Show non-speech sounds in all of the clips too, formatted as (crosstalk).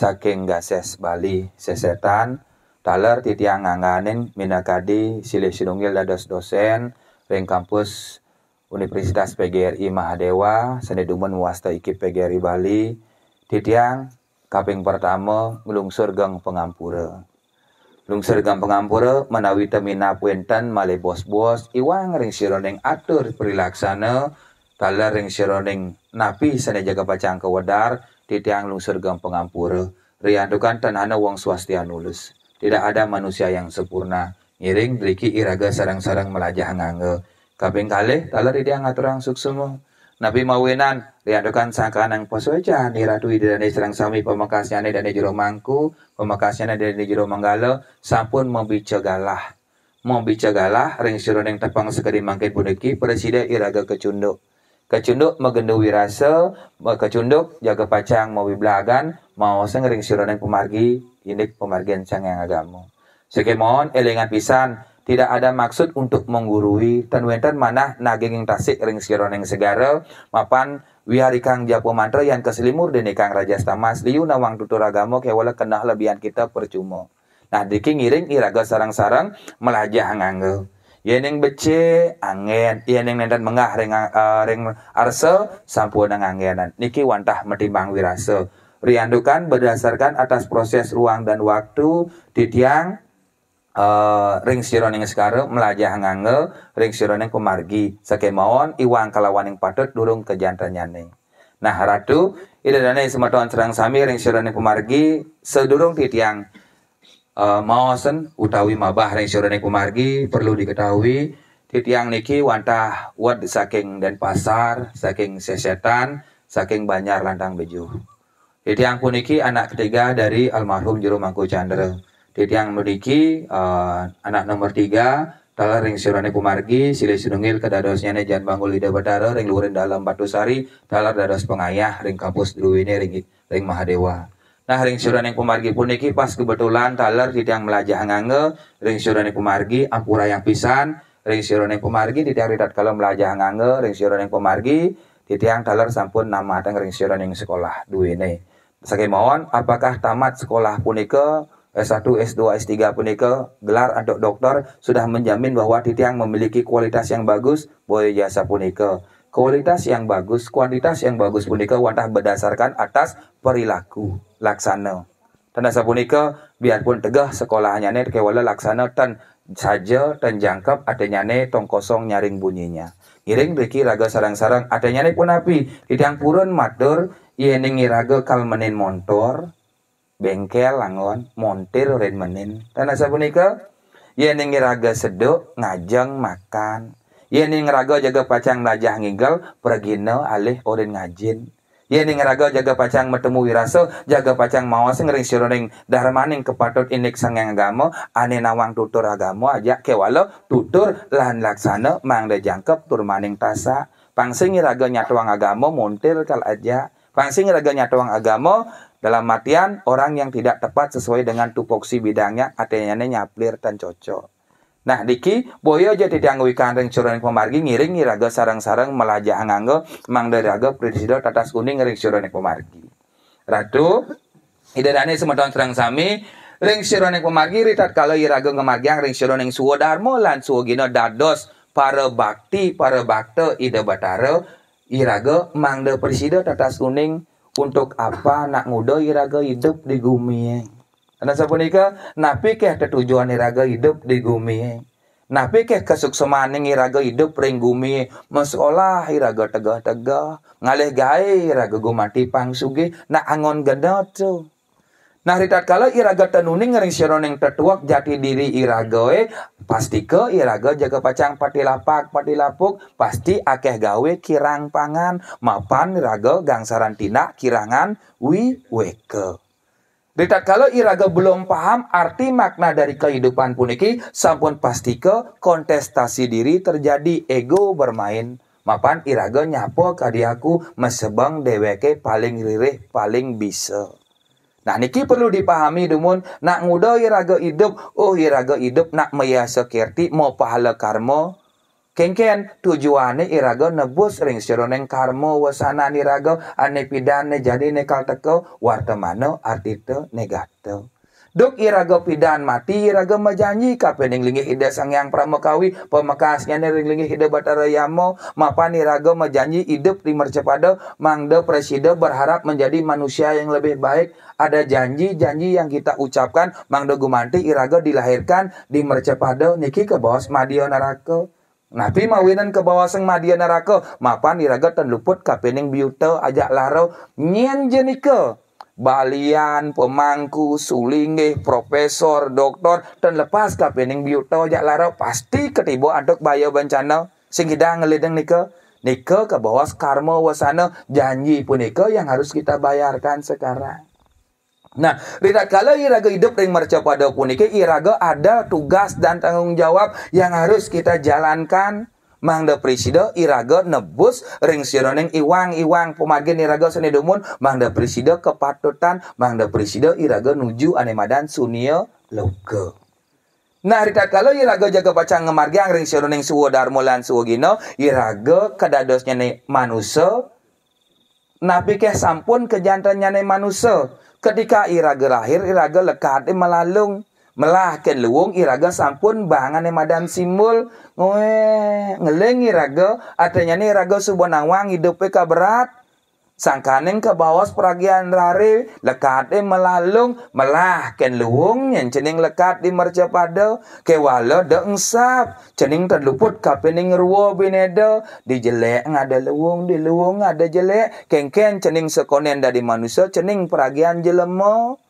saking gases Bali sesetan taler titiang anganin minakadi silih sinungil dados dosen ring kampus Universitas PGRI Mahadewa seni dumen wasta iki PGRI Bali titiang kaping pertama ngelungsur geng pengampura lungsur geng pengampura menawi temina puenten male bos-bos iwang ring sironing atur perilaksana taler ring sironing napi seni jaga pacang kewedar titiang lungsur sergam pengampura, riandukan tanahna wong swastia nulus. Tidak ada manusia yang sempurna, ngiring beliki iraga sarang-sarang melajah ngange. Kaping kali talar dia ngaturang suksumu. Nabi mawinan riandukan sangkanang posoja ni ratu idane serang sami pemekasnya dane juru mangku, pemekasnya dan juru manggala sampun membicagalah. Membicagalah, Membica galah ring siruning tepang sekali mangkit puniki presiden iraga kecunduk. Kecunduk magendo wirasa kecunduk jaga pacang mau belagan mau sengering sironeng pemargi ini pemargian sang yang agamu. Sekian mohon elingan pisan tidak ada maksud untuk menggurui dan wenten mana naging yang tasik ring sironeng yang segara mapan wihari kang japo mantra yang keselimur dene kang raja stamas liu nawang tutur agamu, kewala kenah lebihan kita percuma nah dikingiring iraga sarang-sarang melajah ngangge yen yang bece angen yen yang nenden mengah ring uh, eh, reng arse sampun angenan niki wantah metimbang wirase riandukan berdasarkan atas proses ruang dan waktu di tiang uh, eh, ring sironing sekarang melajah ngangel ring sironing kumargi sakemawon iwang kalawan yang patut durung kejantanyaning nah ratu ida danai serang sami ring sironing kumargi sedurung di tiang uh, maosen utawi mabah yang sore kumargi perlu diketahui titiang niki wantah wad saking dan pasar saking sesetan saking banyar lantang beju titiang puniki anak ketiga dari almarhum juru mangku chandra titiang memiliki uh, eh, anak nomor tiga Tala ring sirane kumargi, sile sinungil kedadosnya jan bangul lidah badara ring luren dalam batu sari, talar dados pengayah, ring kapus druwine, ring, ring mahadewa. Nah ringsuran yang kumargi puniki pas kebetulan taler di tiang melajah ngange ringsuran yang kumargi ampura yang pisan ringsuran yang kumargi di tiang ridat kalau melajah ngange ringsuran yang kumargi di tiang taler sampun nama teng ringsuran yang sekolah duwene. Saya mohon apakah tamat sekolah punike S1, S2, S3 punike gelar atau doktor sudah menjamin bahwa titiang memiliki kualitas yang bagus boleh jasa punike Kualitas yang bagus, kuantitas yang bagus punika wadah berdasarkan atas perilaku laksana. Tanda sapunika biarpun tegah sekolahnya ne kewala laksana tan saja dan jangkap adanya ne tong kosong nyaring bunyinya. Iring beki raga sarang-sarang adanya ne pun api tidak purun matur yening kal kalmenin montor bengkel langon montir renmenin. menin. Tanda sapunika yening raga sedok ngajang makan Yening raga jaga pacang najah ngigel pergino alih orang ngajin. Yening raga jaga pacang bertemu wiraso jaga pacang mawas ngering sironing darmaning kepatut indik yang agama ane nawang tutur agama aja kewalo tutur lahan laksana mang jangkep tur maning tasa. Pangsing raga nyatuang agama montir kal aja. Pangsing raga nyatuang agama dalam matian orang yang tidak tepat sesuai dengan tupoksi bidangnya artinya nyaplir dan cocok. Nah Diki, boyo jadi dianggui kanreng curonik pemargi ngiring ngiraga sarang-sarang melajah anganggo mangdaraga prisidor tatas kuning ngering curonik pemargi. Ratu dani semeton serang sami ring sironing pemargi ritat kalau iraga ang ring sironing suwo darmo lan suwo gino dados para bakti para bakte ida batara iraga mangda persida tatas kuning untuk apa nak ngudo iraga hidup di gumieng. Nasabunika, sapunika napi keh tujuan iraga hidup di bumi. Napi keh kesukseman iraga hidup ring bumi. Masalah iraga tegah-tegah. Ngalih gae iraga gumati sugi, na angon geda tu. Nah ritat kala iraga tenuning ring sironeng tertuak jati diri iragae pasti ke iraga jaga pacang pati lapak pati lapuk pasti akeh gawe kirang pangan mapan iraga gangsaran tina kirangan wi weke. Dita kalau iraga belum paham arti makna dari kehidupan puniki, sampun pasti ke kontestasi diri terjadi ego bermain. Mapan iraga nyapo kadiaku mesebang deweke paling ririh paling bisa. Nah niki perlu dipahami dumun nak ngudo iraga hidup, oh iraga hidup nak meyasa kerti mau pahala karma Kengken tujuannya irago nebus ring seroneng karmo wasana nirago ane pidane jadi nekal teko wartemano artito negato. Duk irago pidan mati irago majanji kapening lingi ide sang yang pramukawi pemekasnya nering lingi ide batara yamo mapan irago majanji hidup di mercepado mangdo presido berharap menjadi manusia yang lebih baik ada janji-janji yang kita ucapkan mangdo gumanti irago dilahirkan di mercepado niki ke bos madio narako nanti mawinan ke bawaseng madia neraka, mapan tan luput kapening biuta ajak laro nyen jenika. Balian, pemangku, sulinge, profesor, doktor, dan lepas kapening biuta ajak laro pasti ketibo aduk bayo bencana. Singkida ngelideng nika. nike, nike ke bawah karma wasana janji pun nika yang harus kita bayarkan sekarang. Nah, kala iraga hidup ring merca pada kunike iraga ada tugas dan tanggung jawab yang harus kita jalankan. Mangda presido iraga nebus ring sironing iwang-iwang pemagin iraga senedomun mangda presido kepatutan mangda presido iraga nuju anemadan sunio loga. Nah, rita kalau iraga jaga pacang ang ring sironing suwo darmolan suwo gino iraga kedadosnya ne manusia napi keh sampun kejantannya ne manusia Ketika iraga lahir, iraga lekat di melalung. Melah ke luung iraga sampun bangan yang madam simul. ngeleng iraga. Adanya ni iraga subonawang hidupnya berat sangkanen ke bawah peragian rare lekat di melalung melah ken luung yang cening lekat di mercepade ke wala de engsap cening terluput kapening ruo binedo di jelek ngada luung di luung ngada jelek kengken cening sekonen dari manusia cening peragian jelemo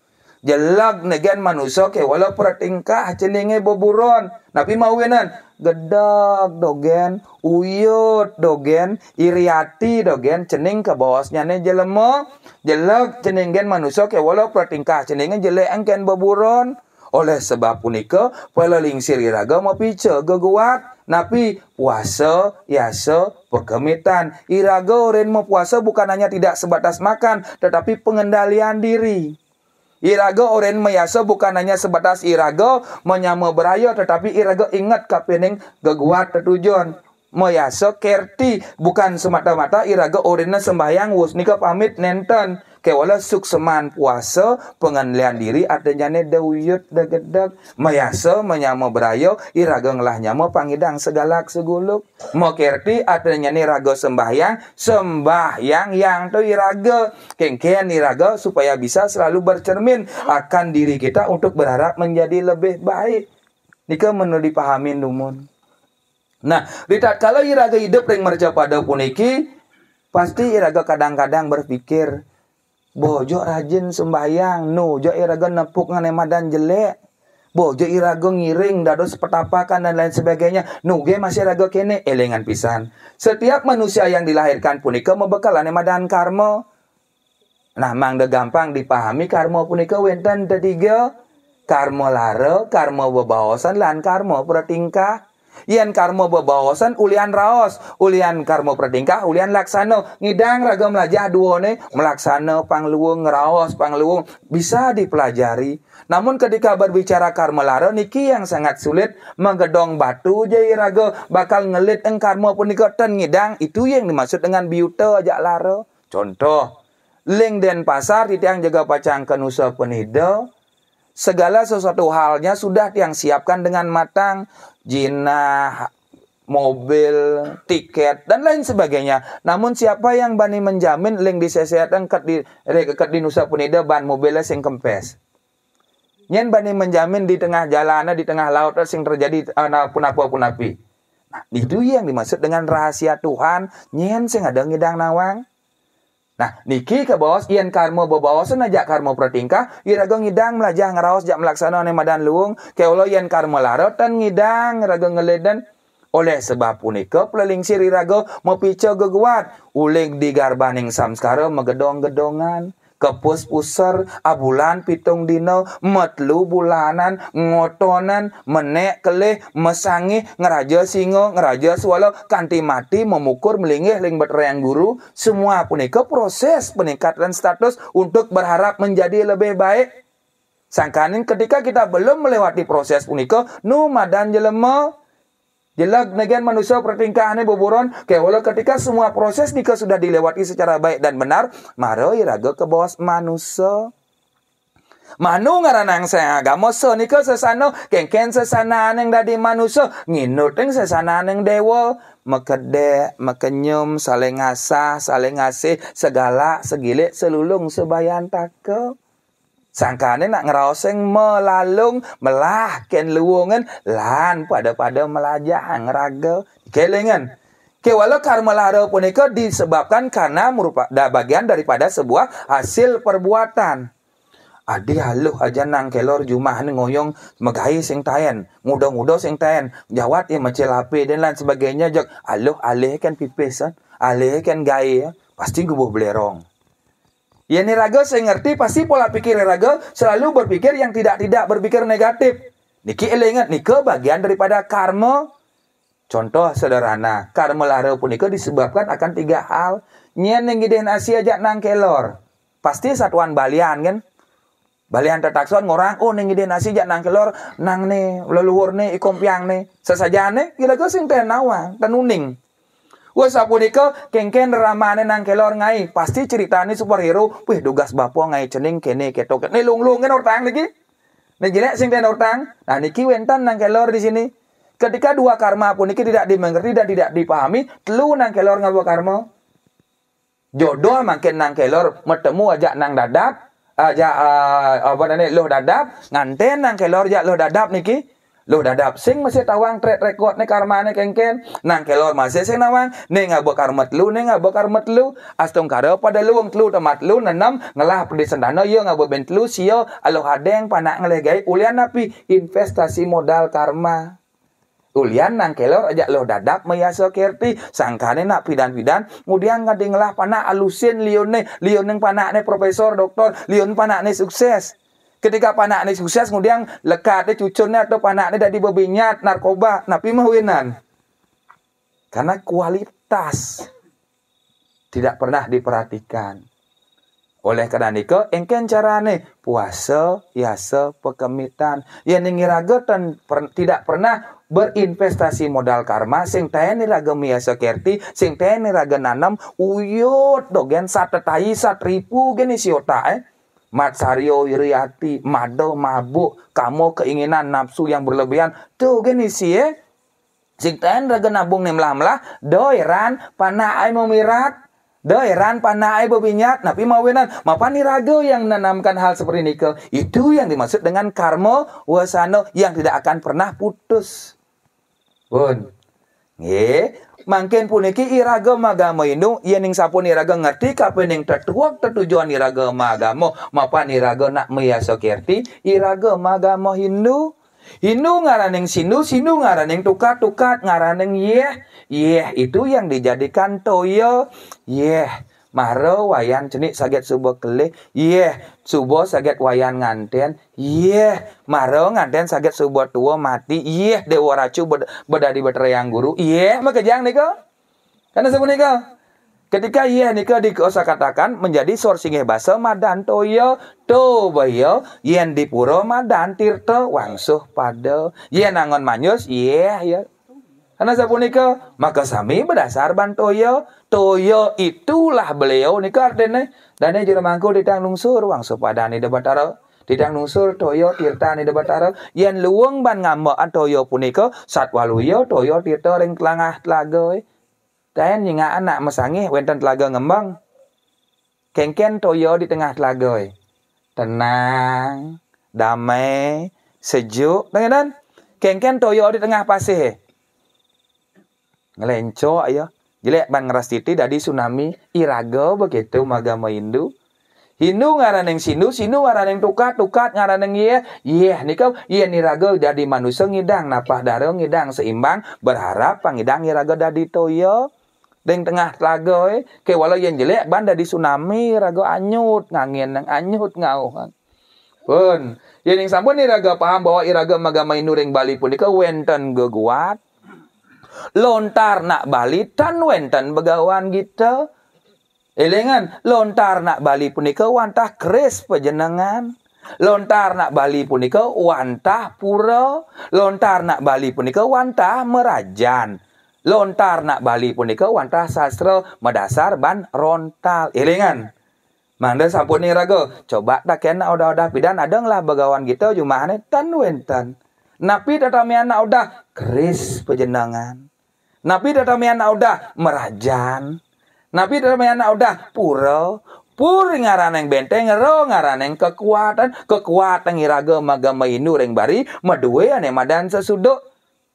jelag negen manusia ke walau pratingkah celinge boburon tapi mau wenan gedag dogen uyut dogen iriati dogen cening ke bawasnya ne jelema jelag ceningen manusia ke walau pratingkah ceningen jelek angken boburon oleh sebab punika peleling siriraga mau pice geguat Napi puasa, yasa, pegemitan. Iraga orang mau puasa bukan hanya tidak sebatas makan, tetapi pengendalian diri. Iraga oren mayasa bukan hanya sebatas iraga menyama berayo tetapi iraga ingat kapening geguat tujuan Mayasa kerti bukan semata-mata iraga orangnya sembahyang wus nika pamit nenten kewala sukseman puasa pengendalian diri adanya ne dewiut degedag mayasa menyamo berayo iraga ngelah nyamo pangidang segalak seguluk mau kerti adanya ne raga sembahyang sembahyang yang tu iraga kengkian iraga supaya bisa selalu bercermin akan diri kita untuk berharap menjadi lebih baik Nika menurut dipahamin numun. Nah, ditat kalau iraga hidup yang merja pada puniki, pasti iraga kadang-kadang berpikir, bojo rajin sembahyang nu jo iraga nepuk ngan emadan jelek bojo iraga ngiring dados petapakan dan lain sebagainya nuge masih raga kene elengan pisan setiap manusia yang dilahirkan punika membekalan emadan karma nah mang de gampang dipahami karma punika wenten tetiga karma lara karma bebawasan lan karma pertingkah Yan karmo bebahosan ulian raos, ulian karmo perdingkah, ulian laksano, ngidang ragam lajah duone melaksano pangluwung raos pangluwung bisa dipelajari. Namun ketika berbicara karma laro niki yang sangat sulit menggedong batu jadi rago bakal ngelit pun punika ten ngidang itu yang dimaksud dengan biuto ajak laro. Contoh, Ling dan pasar di tiang jaga pacang kenusa penida Segala sesuatu halnya sudah yang siapkan dengan matang jinah, mobil, tiket, dan lain sebagainya. Namun siapa yang bani menjamin link di kesehatan ket di, eh, ket di Nusa Penida ban mobilnya sing kempes. Nyen bani menjamin di tengah jalanan, di tengah laut eh, sing terjadi uh, eh, pun punapi. Nah, itu yang dimaksud dengan rahasia Tuhan. Nyen sing ada ngidang nawang. Nah, niki ke bos, ian karmo bawasan aja karmo pertingkah, irago ngidang melajah ngeraos jak melaksana ane madan luung, keolo ian karmo dan ngidang rago ngeledan. Oleh sebab punika siri irago mau pico geguat, uling di garbaning samskara megedong-gedongan kepus-pusar abulan pitung dino metlu bulanan ngotonan menek keleh mesangi ngeraja singo ngeraja swalo kanti mati memukur melingih ling yang guru semua ke proses peningkatan status untuk berharap menjadi lebih baik Sangkanin ketika kita belum melewati proses punika numadan jelema Jelas negian manusia pertingkahannya boboron, walaupun ketika semua proses nikah sudah dilewati secara baik dan benar, maroi iraga ke bawah manusia. Manu ngaranang saya agama se nika sesano kengken sesana aneng dadi manusia yang sesana aneng dewa mekede mekenyum saling ngasah saling ngasih segala segilik selulung sebayan takel Sangkane nak ngeroseng melalung ken luwungan lan pada-pada melajang raga Ke walau karma lara punika disebabkan karena merupakan bagian daripada sebuah hasil perbuatan. Adi haluh aja nang kelor jumah ni ngoyong megai sing tayen, ngudo-ngudo sing tayen, jawat ya mencelapi dan lain sebagainya jok. Aluh alih kan pipis alih kan gaya, pasti gubuh belerong. Ya raga saya ngerti pasti pola pikir raga selalu berpikir yang tidak-tidak berpikir negatif. Niki ingat nih bagian daripada karma. Contoh sederhana, karma lara punika disebabkan akan tiga hal. Nyen yang gede nasi aja nang kelor. Pasti satuan balian kan. Balian tertakson ngorang, oh yang gede nasi aja nang kelor, nang ne, leluhur ne, ikum piang ne. Sesaja ne, gila-gila sing tenawa, tenuning. Wes sapunika kengken ramane nang kelor ngai. Pasti ceritane superhero, wih dugas bapo ngai cening kene ketok. Nih lung neng kan tang lagi, Nih jelek sing ten tang. Nah niki wentan nang kelor di sini. Ketika dua karma pun niki tidak dimengerti dan tidak dipahami, telu nang kelor ngawa karma. Jodoh makin nang kelor metemu aja nang dadap, aja uh, eh, apa namanya lo dadap, nganten nang kelor aja loh dadap niki Lo dadap sing masih tawang track record ne karmane kengken nang kelor masih sing nawang neng ngabok karma telu nggak ngabok karma telu astong karo pada luang telu tamat lu nanam ngelah pedi sendano yo ngabok ben telu sio alo hadeng panak ngelegai ulian napi investasi modal karma Ulian nang kelor ajak lo dadap meyaso kerti sangkane nak pidan-pidan kemudian lah panak alusin lione lion panak nih profesor doktor lion panak nih sukses ketika panaknya sukses kemudian lekat lekatnya cucurnya atau panaknya tadi bebinyat narkoba napi winan karena kualitas tidak pernah diperhatikan oleh karena niko engken carane puasa yase pekemitan yang ningiragetan per, tidak pernah berinvestasi modal karma sing teni raga miasa kerti sing teni raga nanam uyut dogen satetai satripu genisiota isi eh Matsario Iriati, mado mabuk, kamu keinginan nafsu yang berlebihan. Tuh gini sih ya. Eh. Sikten raga nabung nih melamlah, doiran mau memirat. Doiran panai bebinyak, napi mawinan, mapani rago yang menanamkan hal seperti nikel. Itu yang dimaksud dengan karma wasano yang tidak akan pernah putus. Bun. Nggih, mangkin puniki iraga agama indu yening sapun iraga ngerti yang tertuak tertujuan iraga magamu, mapan iraga nak miyaso iraga magamu magamo Hindu Hindu ngaraneng sindu, sindu ngaraneng tukat, tukat ngaraneng yeh. Yeh itu yang dijadikan toyo. Yeh Maro wayan jenik saget subuh kelih. Yeh, subuh saget wayan nganten. Yeh, maro nganten saget subuh tua mati. Yeh, dewa racu beda, di yang guru. Yeh, jang niko. Karena sebut niko. Ketika iya niko dikosa katakan menjadi sorsingeh basa madan toyo to bayo ya, yen dipuro madan tirto wangsuh pada yen nangon manyus iye. ya. Karena punika, maka sami berdasar ban toyo, toyo itulah beliau nika dan dane jero di ditang nungsur wang supadane di tang nungsur toyo tirta ni debatara yen luweng ban an toyo punika saat yo toyo tirta ring telangah telaga Taen eh. nyinga anak mesangih wenten telaga ngembang. Kengken toyo di tengah telaga eh. Tenang, damai, sejuk, kan? Kengken toyo di tengah pasih. Eh ngelenco ayo jelek ban ngeras titi dari tsunami irago begitu magama Hindu Hindu ngaraneng sindu sindu ngaraneng tukat tukat ngaraneng ye ye iya ye raga jadi manusia ngidang napah daro ngidang seimbang berharap pangidang iraga dadi toyo Deng tengah raga eh. Ke walau yang jelek ban dadi tsunami raga anyut ngangin yang anyut ngauhan. Pun, yang sampun iraga paham bahwa iraga magama Hindu ring Bali pun kau wenten geguat lontar nak balik tan wentan begawan kita elengan lontar nak bali punika wantah keris pejenengan lontar nak bali punika wantah pura lontar nak bali punika wantah merajan lontar nak bali punika wantah sastra medasar ban rontal elengan Manda sampun ni raga. Coba tak kena udah-udah pidan ada begawan kita cuma ane tan wentan. Napi tatami udah keris pejendangan. Napi datamian udah merajan. Napi udah pura. Pura ngaran yang benteng ro yang kekuatan. Kekuatan iraga magama inu reng bari. Medue ane madan sesudu.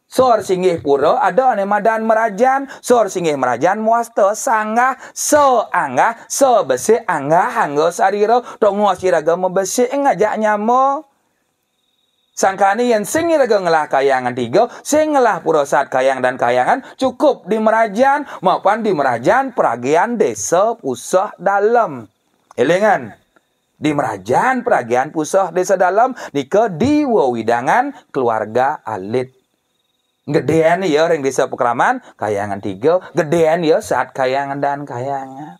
Sor singgih pura ada ane madan merajan. Sor singgih merajan muasta sangga So angga So besi angga Hanggo sariro. Tunggu siragama besi ngajaknya mo. Sangkani yang singir ngelah kayangan tiga, singelah purosat kayang dan kayangan cukup di merajan maupun di merajan peragian desa pusah dalam. Elingan. Di merajan peragian pusah desa dalam di di diwawidangan keluarga alit. Gedean ya orang desa pekraman kayangan tiga, gedean ya saat kayangan dan kayangan.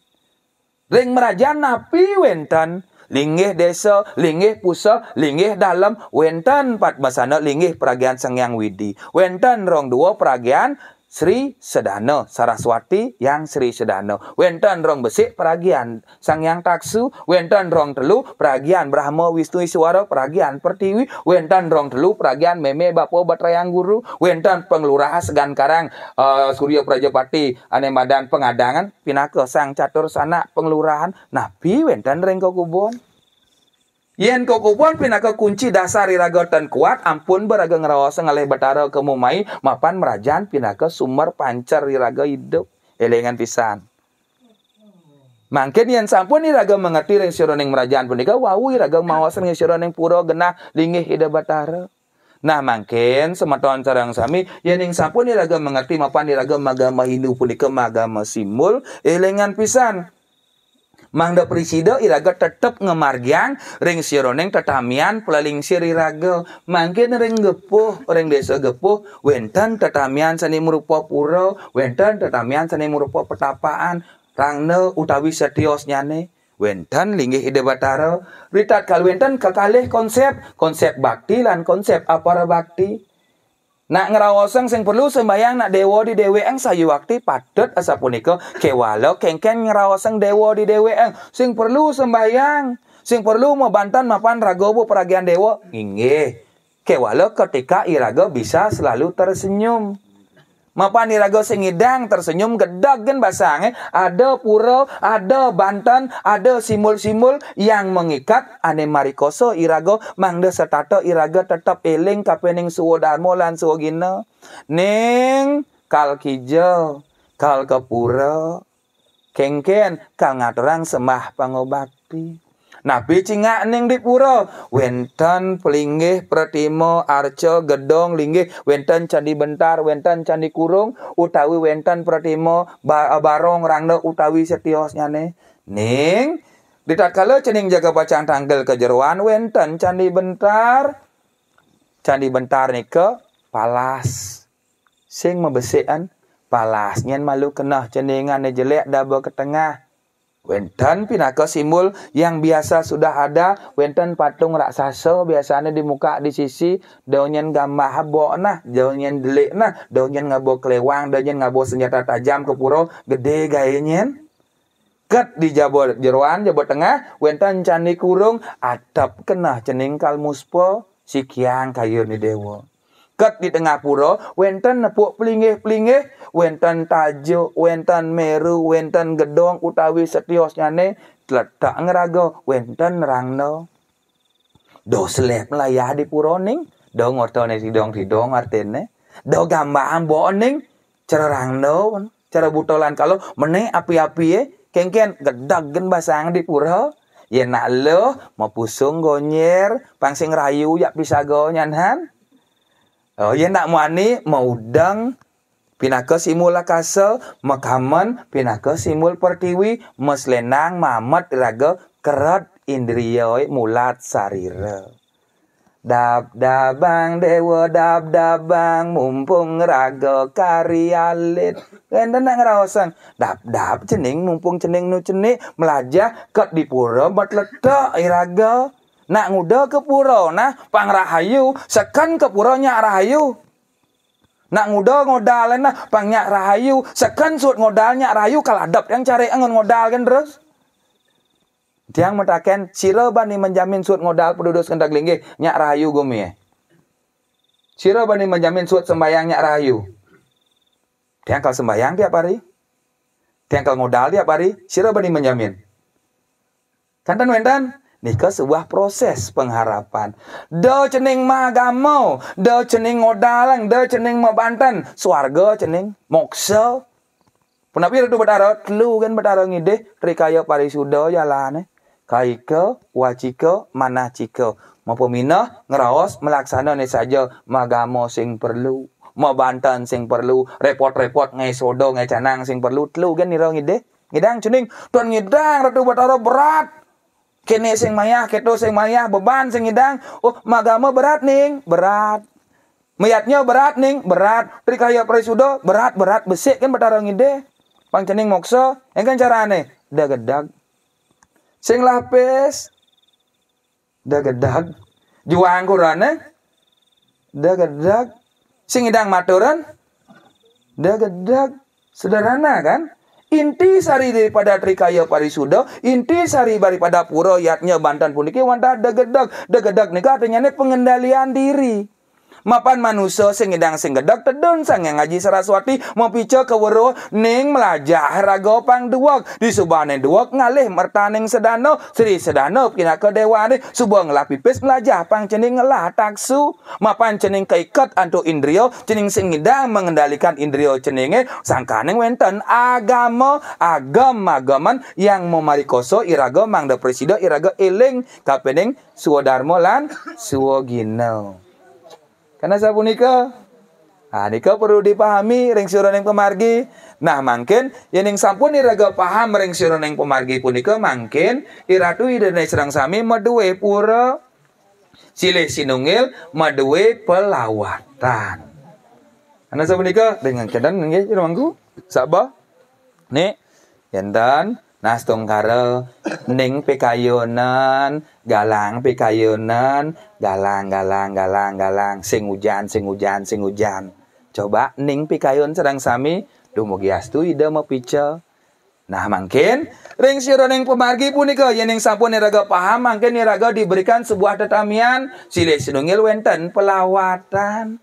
Ring merajan napi wentan Linggih desa, linggih pusat, linggih dalam, wentan pat basana linggih peragian sengyang widi. Wentan rong dua peragian Sri Sedana Saraswati yang Sri Sedana wenten rong besik peragian Sang Yang Taksu wenten rong telu peragian Brahma Wisnu Iswara peragian Pertiwi wenten rong telu peragian Meme Bapo Batrayang Guru wenten Pengelurahan Segan Karang uh, Surya Prajapati Anemadan Pengadangan Pinaka Sang Catur Sana pengelurahan. Nabi wenten Rengko Kubon Yen koko pindah ke kunci dasar iragotan kuat ampun beraga ngerawasa ngalih batara kemumai mapan merajan ke sumber pancar iraga hidup elengan pisan. Mangkin yang sampun iraga mengerti ring sironing merajaan punika wau iraga mawasan ring sironing pura genah lingih hidup batara. Nah mangkin cara yang sami yen ing sampun iraga mengerti mapan iraga magama Hindu punika magama simul elengan pisan. Mangda prisida iraga tetep ngemargian ring sironeng tetamian pelalingsir iraga mangkin ring gepuh ring desa gepuh wenten tetamian seni merupa pura wenten tetamian seni merupa petapaan rangne utawi setios nyane Wenten linggih ide batara ritat kal kekalih konsep konsep bakti lan konsep apara bakti Nak ngerawoseng sing perlu sembayang nak dewa di sayu waktu padet asa punika kewalo kengken ngerawoseng dewa di dheweeng sing perlu sembayang sing perlu mau bantan mapan ragowo peragian dewa inge, kewalo ketika irago bisa selalu tersenyum Mapa niraga singidang tersenyum basang eh. ada puro, ada banten, ada simul-simul yang mengikat ane marikoso irago mangde setato irago tetap eling kapening suwo darmo lan suwo Ning kal kijo kal kepura, kengken kal ngaturang semah pangobati. Nabi cingak ning pura, Wenten pelinggih Pratimo arco Gedong linggih wenten candi bentar wenten candi kurung utawi wenten Pratimo ba eh, Barong Rangda utawi Setios neng. Ning kalau cening jaga bacaan tanggel kejeruan wenten candi bentar. Candi bentar ni ke palas. Sing mebesean palas nyen malu kena ceningan jelek dah ke tengah. Wenten pindah ke simbol yang biasa sudah ada. Wenten patung raksasa biasanya di muka di sisi daunnya gambar habok nah, daunnya delik nah, daunnya ngabo kelewang, daunnya ngabo senjata tajam ke puro gede gayanya ket di jabot Jeruan, jabot Tengah, wenten candi kurung, atap kena cening kalmuspo, sikian kayu ni dewa ket di tengah pura wenten nepuk pelingih-pelingih wenten tajuk wenten meru wenten gedong utawi setios ne, letak ngeraga wenten rangno, do seleh melayah di pura ning do ngotone sidong sidong artene do gambar ambo ning rangno, cara butolan kalau meneh api-api ye kengken gedagen basang di pura ya nak lo mau pusung gonyer pangsing rayu yak pisago han, Oh, yang nak muani mau pindah ke simula kasel, mekaman pindah ke simul pertiwi, meslenang mamet raga kerat indrioi mulat sarira. Dab dabang dewa dab dabang mumpung raga karyalit. Kenten nak ngerawasan. Dab dab cening mumpung cening nu cening melajah ket dipura bat letak iraga. Nak nguda ke pura nah pang rahayu sekan ke nyak rahayu. Nak nguda ngodal nah pang nyak rahayu sekan ngodal nyak rahayu kaladap yang cari angon ngodal kan terus. Tiang mentaken sira bani menjamin sut ngodal penduduk kendak linggi nyak rahayu gumi. Eh. Sira bani menjamin sut sembayang nyak rahayu. Tiang kal sembayang tiap hari. Tiang kal ngodal tiap hari, sira bani menjamin. Tantan wentan, Nika sebuah proses pengharapan. Do cening magamo, do cening ngodalang, do cening mabantan, suarga cening moksa. Punapi itu bedaro telu kan bedaro ngide rikaya parisuda jalane. mana wacika, manacika. Mapamina ngeraos ni saja magamo sing perlu. Mabantan sing perlu, repot-repot ngai sodo ngai canang sing perlu. Telu kan nira ngide. Ngidang cening, tuan ngidang ratu berat kini sing mayah keto sing mayah beban sing idang oh magama berat ning berat mayatnya berat ning berat trikaya presudo berat berat besik kan bertarung ide pangcening mokso yang kan aneh dagedag sing lapis dagedag juang kurane eh? dagedag sing idang maturan dagedag sederhana kan inti sari daripada trikaya parisuda inti sari daripada pura yatnya bantan puniki wanda degedag degedag nika artinya pengendalian diri mapan manusia sing ngidang sing gedak tedun sang yang ngaji saraswati mau picok kewero ning melajah pang pangduwak di subane duwak ngalih mertaning sedano sri sedano pina ke dewari ngelah pipis melajah pang cening ngelah taksu mapan cening keikat antu indrio cening sing ngidang mengendalikan indrio sang sangkaning wenten agama agama agaman yang mau memarikoso iraga mangda presido irago iling kapening suwadarmo lan suwogino karena sapunika Nah, nikah perlu dipahami ring sira yang pemargi. Nah, mungkin yang ing sampun iraga paham ring sira yang pemargi punika mungkin iratu idene serang sami meduwe pura sile sinungil meduwe pelawatan. Ana nikah dengan kendan nggih manggu sabah. Nih, yenten Nastung Karel Ning pekayonan Galang pekayonan Galang galang galang galang Sing hujan sing hujan sing hujan Coba Ning pekayon serang sami Dumugi astu ide mau pice. Nah mungkin ring siro ning pemargi punika yang ing sampun niraga paham mungkin niraga diberikan sebuah tetamian sile sinungil wenten pelawatan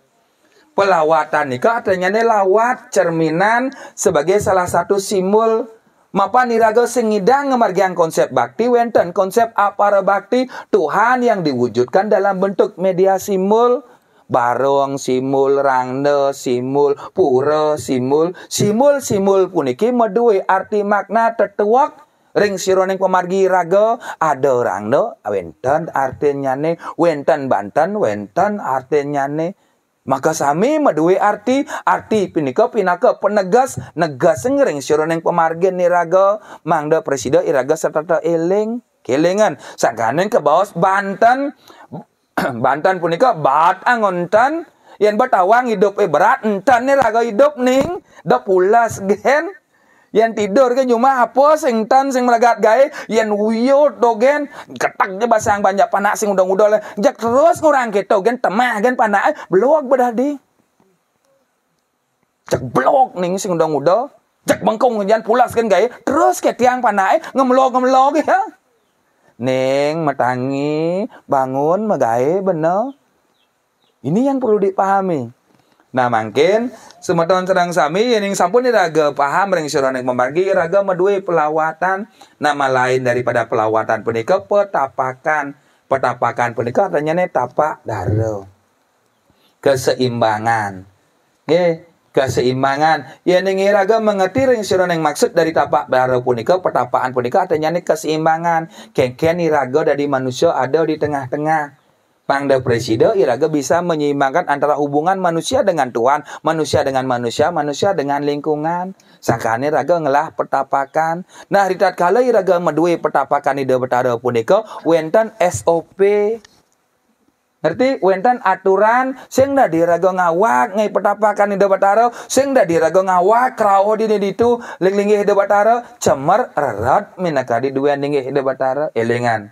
pelawatan nika adanya ini lawat cerminan sebagai salah satu simbol Mapa niraga sengidang ngemargian konsep bakti wenten konsep apara bakti Tuhan yang diwujudkan dalam bentuk media simul barong simul rangne simul pura simul simul simul puniki medui arti makna tetuak ring sironing pemargi raga ada rangne wenten artinya ne wenten banten wenten artinya ne maka sami maduwe arti, arti pinika pinaka penegas, negas ngering syuron yang pemargen niraga, mangda presida iraga serta ta eling, kelingan. Saganen ke bawah Banten, (clears throat) Banten punika bat angontan, yang batawang hidup e berat entan niraga hidup ning, da pulas gen, yang tidur kan cuma apa sing tan sing melegat gay, yang wiyut dogen ketak je basang banyak panak sing udang udol jak terus ngurang kita gen temah gen panak blok berarti Jak blok ning sing udang udol jak bengkung jan pulas gen gay terus ke tiang panak ngemlog-ngemlog ya. Neng matangi bangun megai bener. Ini yang perlu dipahami. Nah semua semeton serang sami yang sampun raga paham ring suranik membagi raga medui pelawatan nama lain daripada pelawatan penika petapakan petapakan penika artinya ne tapak daro keseimbangan ye keseimbangan yang ingin raga mengerti ring suranik maksud dari tapak daro punika petapaan punika artinya ne keseimbangan kengken raga dari manusia ada di tengah-tengah Pangda Presido Iraga bisa menyeimbangkan antara hubungan manusia dengan Tuhan, manusia dengan manusia, manusia dengan lingkungan. Sakane Iraga ngelah pertapakan. Nah, ritat kala iraga medui pertapakan ide betara puniko, wenten SOP. Ngerti? Wenten aturan sing di diraga ngawak ngai pertapakan ide betara, sing di diraga ngawak krawo di ditu linglingi ide betara, cemer rerat, minakadi duen duwe ide betara elingan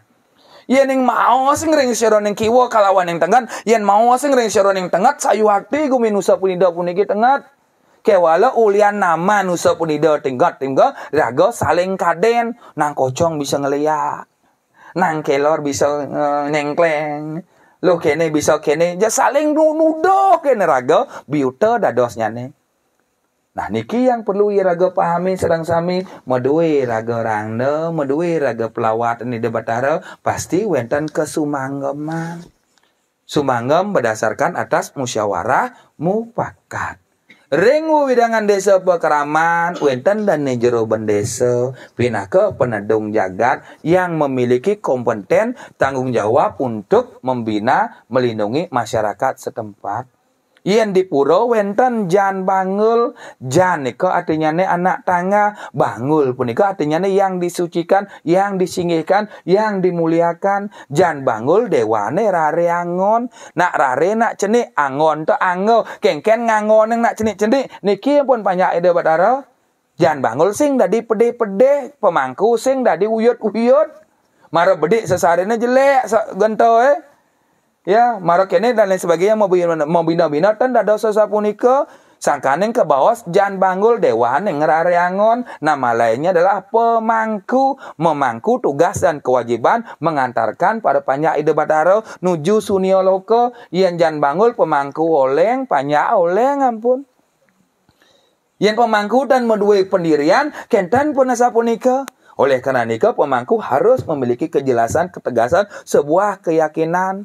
yen ing maos ngring sira ning kiwa kalawan ing tengen yen maos ngring sira ning tengat sayu hati guminusa punida puniki tengat kewala ulian nama nusa punida tinggat tinggal raga saling kaden nang kocong bisa ngeliat nang kelor bisa uh, nengkleng lo kene bisa kene ya saling nuduh kene raga biuta dadosnya nih Nah niki yang perlu iraga raga pahami serang sami medue raga rangna medue raga pelawat ini debatara pasti wentan ke Sumanggeman Sumanggem berdasarkan atas musyawarah mufakat. Rengu widangan desa pekeraman, wenten dan nejero bendesa, pindah ke penedung jagat yang memiliki kompeten tanggung jawab untuk membina, melindungi masyarakat setempat. Yen di pura wenten jan bangul jan niko artinya ne anak tangga bangul punika artinya ne yang disucikan, yang disingihkan, yang dimuliakan jan bangul dewane rare angon nak rare nak cenik angon to anggo kengken ngangon nak cenik cenik niki pun banyak ide batara jan bangul sing dadi pede-pede pemangku sing dadi uyut-uyut mara bedik sesarene jelek so, gento eh ya ini dan lain sebagainya mau bina bina dan dosa sapunika sangkaning ke bawah jangan bangul dewan yang ngerareangon nama lainnya adalah pemangku memangku tugas dan kewajiban mengantarkan pada panjang ide bataro nuju sunioloko yang jangan bangul pemangku oleng panjang oleng ampun yang pemangku dan menduwe pendirian kentan punasa punika oleh karena nika pemangku harus memiliki kejelasan ketegasan sebuah keyakinan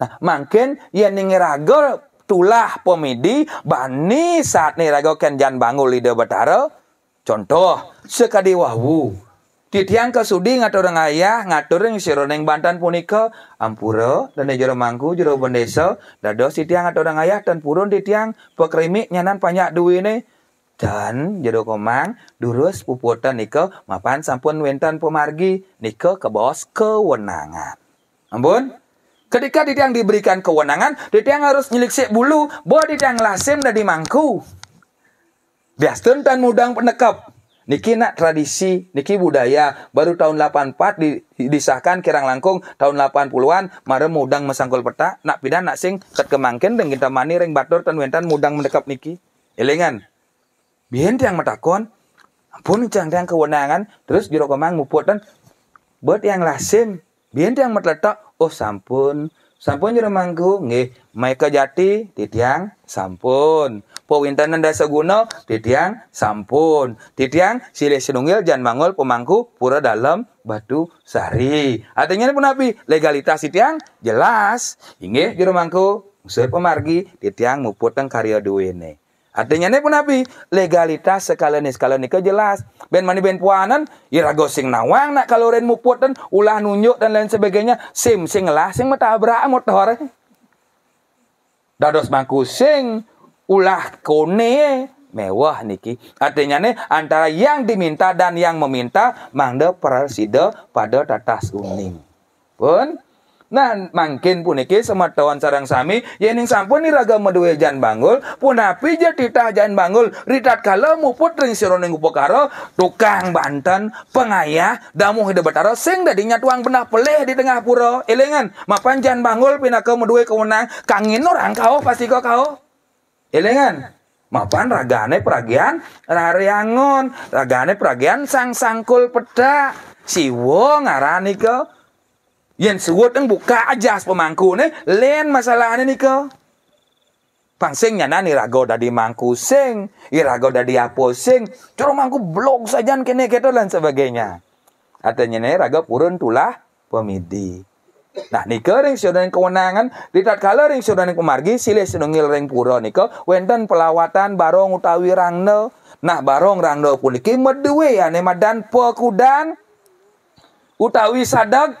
Nah, mungkin yang ragu tulah pemidi bani saat kan jangan bangun lida debatara Contoh, sekadi wawu. Titiang ke sudi ngatur ayah, ngatur yang sironeng bantan punika, ampura, dan jero mangku, jero bendesa, dado tiang ngatur ayah, dan purun di titiang, pekrimik nyanan banyak ini dan jero komang, durus puputan nika, mapan sampun wentan pemargi, nika ke bos kewenangan. Ampun? Ketika ditiang diberikan kewenangan, ditiang harus si bulu, dia ditiang lasim dan dimangku. bias dan mudang penekap. Niki nak tradisi, niki budaya. Baru tahun 84 di, disahkan kirang langkung tahun 80-an mare mudang mesangkul peta nak pindah nak sing ket kemangkin dan kita mani ring batur dan wentan mudang mendekap niki. Elingan. Bihin tiang metakon ampun cang tiang kewenangan terus jero kemang muput dan buat yang lasim bihin tiang metletak oh sampun sampun jero mangku nggih Michael Jati titiang sampun Powintanan Dasaguna titiang sampun titiang silih senungil jan mangol pemangku pura dalam batu sari artinya pun api legalitas titiang jelas inge jero mangku Usai pemargi titiang muputeng karya duwene Artinya ini pun nabi legalitas ini sekali ini kejelas. Ben mani ben puanan ira ya gosing nawang nak kalau ren muput dan ulah nunjuk dan lain sebagainya sim sing lah sing metabrak motor. Dados mangku sing ulah kone mewah niki. Artinya nih antara yang diminta dan yang meminta mangde persida pada tatas uning. Pun Nah, makin puniki semeton sarang sami yening sampun raga medue jan bangul punapi jatita jan bangul ritat kalau muput ring sironing upokaro, tukang banten pengayah damuh hidup sing dadinya tuang benah peleh di tengah pura elengan mapan jan bangul pina ke medue kewenang kangin orang kau pasti kau kau elengan mapan ragane peragian rariangon ragane peragian sang sangkul peda siwo ngarani ke yang sebut yang buka ajas pemangku ni, lain masalahnya ni ke? nani sing nyana ni rago dari mangku sing, irago ya rago dari apo sing, coro mangku blog saja kene keto dan sebagainya. Artinya ni rago purun tulah pemidi. Nah nika ring siudan kewenangan di kala ring siudan kemargi sile sinungil ring pura niko, wenten pelawatan barong utawi rangne. Nah barong rangno puniki meduwe ya ne madan pekudan utawi sadak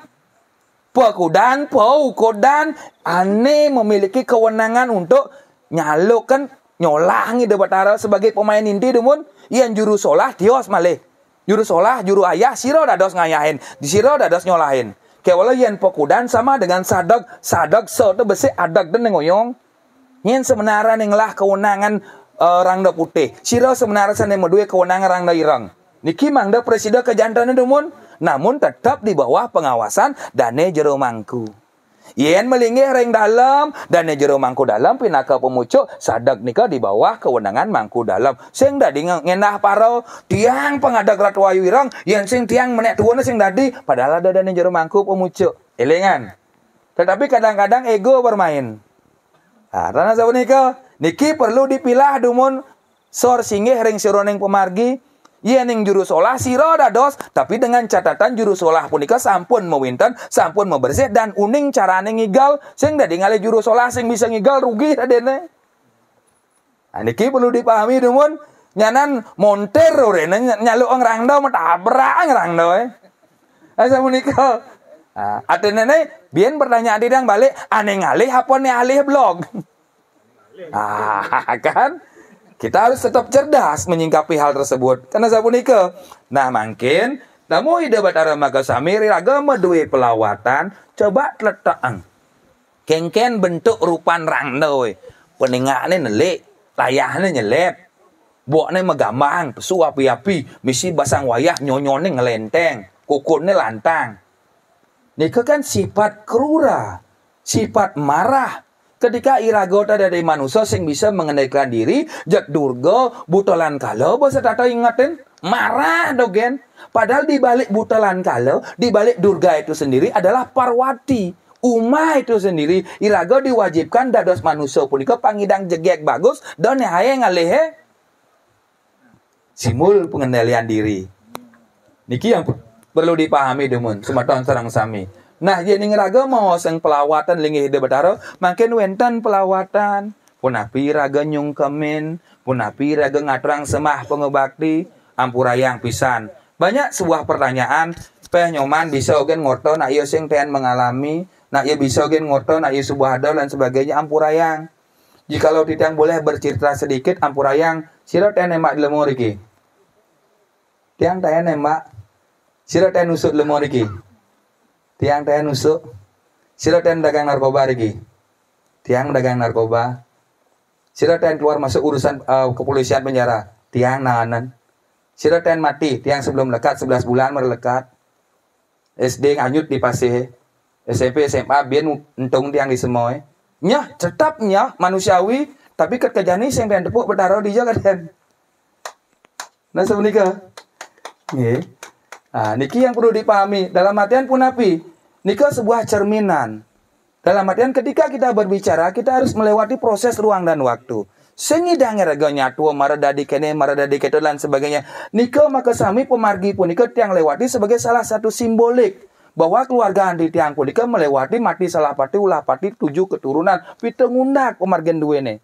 pekudan, pekudan, aneh ane memiliki kewenangan untuk nyalukan, nyolangi debat Arab sebagai pemain inti demun yang juru solah dios malih. Juru solah, juru ayah, siro dados ngayahin, di siro dados nyolahin. Kewala yang pokudan sama dengan sadog, sadog, so itu besi adak dan ngoyong. Yang sebenarnya nenglah kewenangan uh, rangda putih. Siro sebenarnya sana kewenangan rangda irang. Niki mangda presiden kejantanan demun namun tetap di bawah pengawasan dane jero mangku. Yen melingih ring dalam dan jero mangku dalam pinaka pemucuk sadak nikah di bawah kewenangan mangku dalam sing dadi ngenah paro tiang pengadak ratwayu irang yen sing tiang menek tuwone sing dadi padahal ada dan jero mangku pemucuk elingan tetapi kadang-kadang ego bermain karena nah, sapunika niki perlu dipilah dumun sor singgih ring sironing pemargi Yening iya, juru solah roda dos, tapi dengan catatan juru solah punika sampun mewinten, sampun bersih dan uning carane ngigal sing dadi ngale juru solah sing bisa ngigal rugi radene. Nah, niki perlu dipahami dumun nyanan montir rene nyaluk ngrangdo metabrak rangdo eh. Asa punika Nah, artinya nene, biar pertanyaan tidak balik, aneh ngalih apa nih alih blog? (laughs) Ah, kan? Kita harus tetap cerdas menyingkapi hal tersebut. Karena saya ke? Nah, mungkin namu idabat maga samiri agama duwe pelawatan coba ang Kengken bentuk rupan rangna we. Peningakne nelik, layahne nyelep. Buakne megamang, pesu api-api, misi basang wayah nyonyone ngelenteng, nih lantang. Nika kan sifat kerura, sifat marah, Ketika iragota dari manusia sing bisa mengendalikan diri, jak durga butolan kalau bisa tata ingatin marah dogen. Padahal di balik butolan kalau, di balik durga itu sendiri adalah Parwati. Uma itu sendiri irago diwajibkan dados manusia punika pangidang jegek bagus dan haya ngalehe simul pengendalian diri. Niki yang perlu dipahami demun, semata serang sami. Nah, jadi raga mau seng pelawatan lingi hidup betara, makin wentan pelawatan. Punapi raga nyungkemin, punapi raga ngatrang semah pengebakti, ampurayang pisan. Banyak sebuah pertanyaan, peh nyoman bisa ogen ngorto, nak iyo sing ten mengalami, nak iyo bisa ogen ngorto, nak iyo sebuah hadal dan sebagainya ampurayang. Jikalau titang boleh bercerita sedikit ampurayang, siro ten emak lemur iki. Tiang tayan emak, siro ten usut lemur iki tiang teh nusuk sila teh dagang narkoba lagi tiang dagang narkoba sila teh keluar masuk urusan uh, kepolisian penjara tiang nahanan sila teh mati tiang sebelum lekat 11 bulan merlekat, SD nganyut di pasih SMP SMA biar untung tiang di semoy nyah cetap nyah manusiawi tapi nih yang pengen tepuk bertaruh di jaga teh nah nikah nih Nah, niki yang perlu dipahami dalam pun api Nikel sebuah cerminan. Dalam artian ketika kita berbicara, kita harus melewati proses ruang dan waktu. Sengi dangir agaknya tua mara dadi kene mara dadi dan sebagainya. Nikel maka sami pemargi pun nikah tiang lewati sebagai salah satu simbolik bahwa keluarga anti Tiang pun Nikel melewati mati salah pati ulah pati tujuh keturunan piteng pemargen pemargen duwene.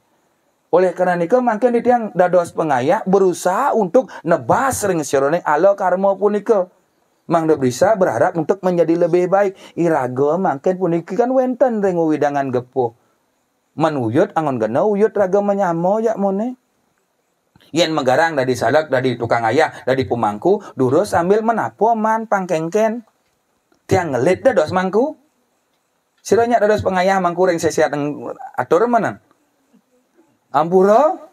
Oleh karena nika makin di tiang dados pengayak berusaha untuk nebas ring sirone alo karma Nikel. Mang bisa berharap untuk menjadi lebih baik. Irago makin puniki kan wenten ringu widangan gepo. Manuyut angon gana uyut raga menyamo ya mone. Yen megarang dari salak dari tukang ayah dari pemangku durus sambil menapu man pangkengken. Tiang ngelit dah dos mangku. Siranya dos pengayah mangku ring sesiat atur menang. Ampuro,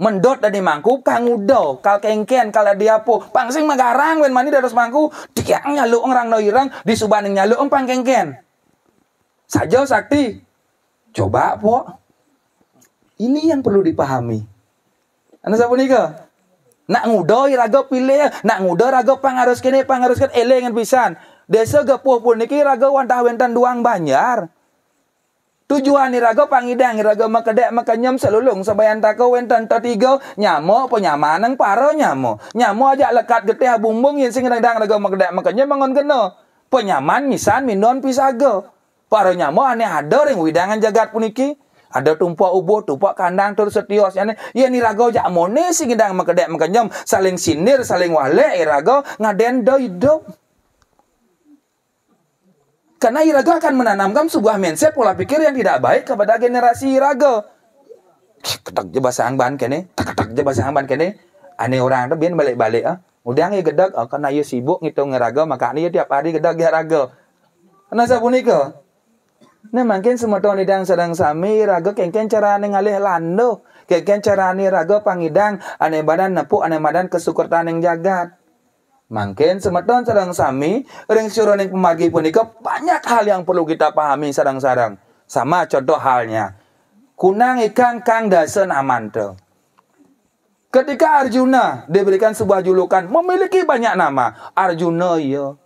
mendot dari mangku kang udo kal kengken kal diapo pangsing magarang wen mani dados mangku Dia nyalu orang noirang di subaning nyalu pang kengken saja sakti coba po ini yang perlu dipahami anda siapa nih nak ngudo irago ya pilih nak ngudo kini pangaruskan pangaruskan elengan pisan desa gepuh pun niki irago wantah wentan duang banjar Tujuan irago pangidang irago makedek makanyam selulung sebayan tako wentan tertigo tiga nyamo penyamanang paro nyamo. Nyamo aja lekat geteh bumbung yang sing rendang irago makedek makanyam mangon geno Penyaman misan minon pisago. Paro nyamo aneh ada yang widangan jagat puniki. Ada tumpuk ubo, tumpuk kandang terus setios. Yani, ya irago jak mone sing rendang makedek makanyam saling sinir saling wale irago eh ngaden do karena Iraga akan menanamkan sebuah mindset pola pikir yang tidak baik kepada generasi Iraga. Ketak je bahasa angban kene, ketak je bahasa angban kene. Ane orang tu biar balik-balik ah. Udah ngi gedak ah, karena ia sibuk ngitung ngeraga maka ia tiap hari gedak raga. Karena sapunika. Nah mungkin semua tahun idang sedang sami raga kengkeng cara ane ngalih lando. Kengkeng cara ane raga pangidang ane badan nepuk ane badan kesukur taneng jagat. Mungkin semeton sarang sami, ring suroning pemagi punika banyak hal yang perlu kita pahami sarang-sarang. Sama contoh halnya. Kunang ikan kang dasen amante. Ketika Arjuna diberikan sebuah julukan, memiliki banyak nama. Arjuna ya,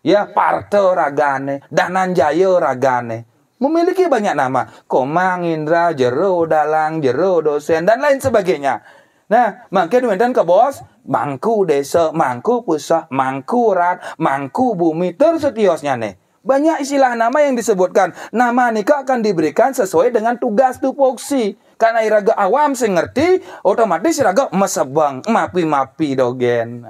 ya Parto ragane, Dananjaya ragane. Memiliki banyak nama. Komang, Indra, Jero, Dalang, Jero, Dosen, dan lain sebagainya. Nah, mungkin Wendan ke bos, mangku desa, mangku pusat, mangku rat, mangku bumi, tersetiosnya nih. Banyak istilah nama yang disebutkan. Nama nikah akan diberikan sesuai dengan tugas tupoksi. Karena iraga awam sih ngerti, otomatis iraga mesebang, mapi-mapi dogen.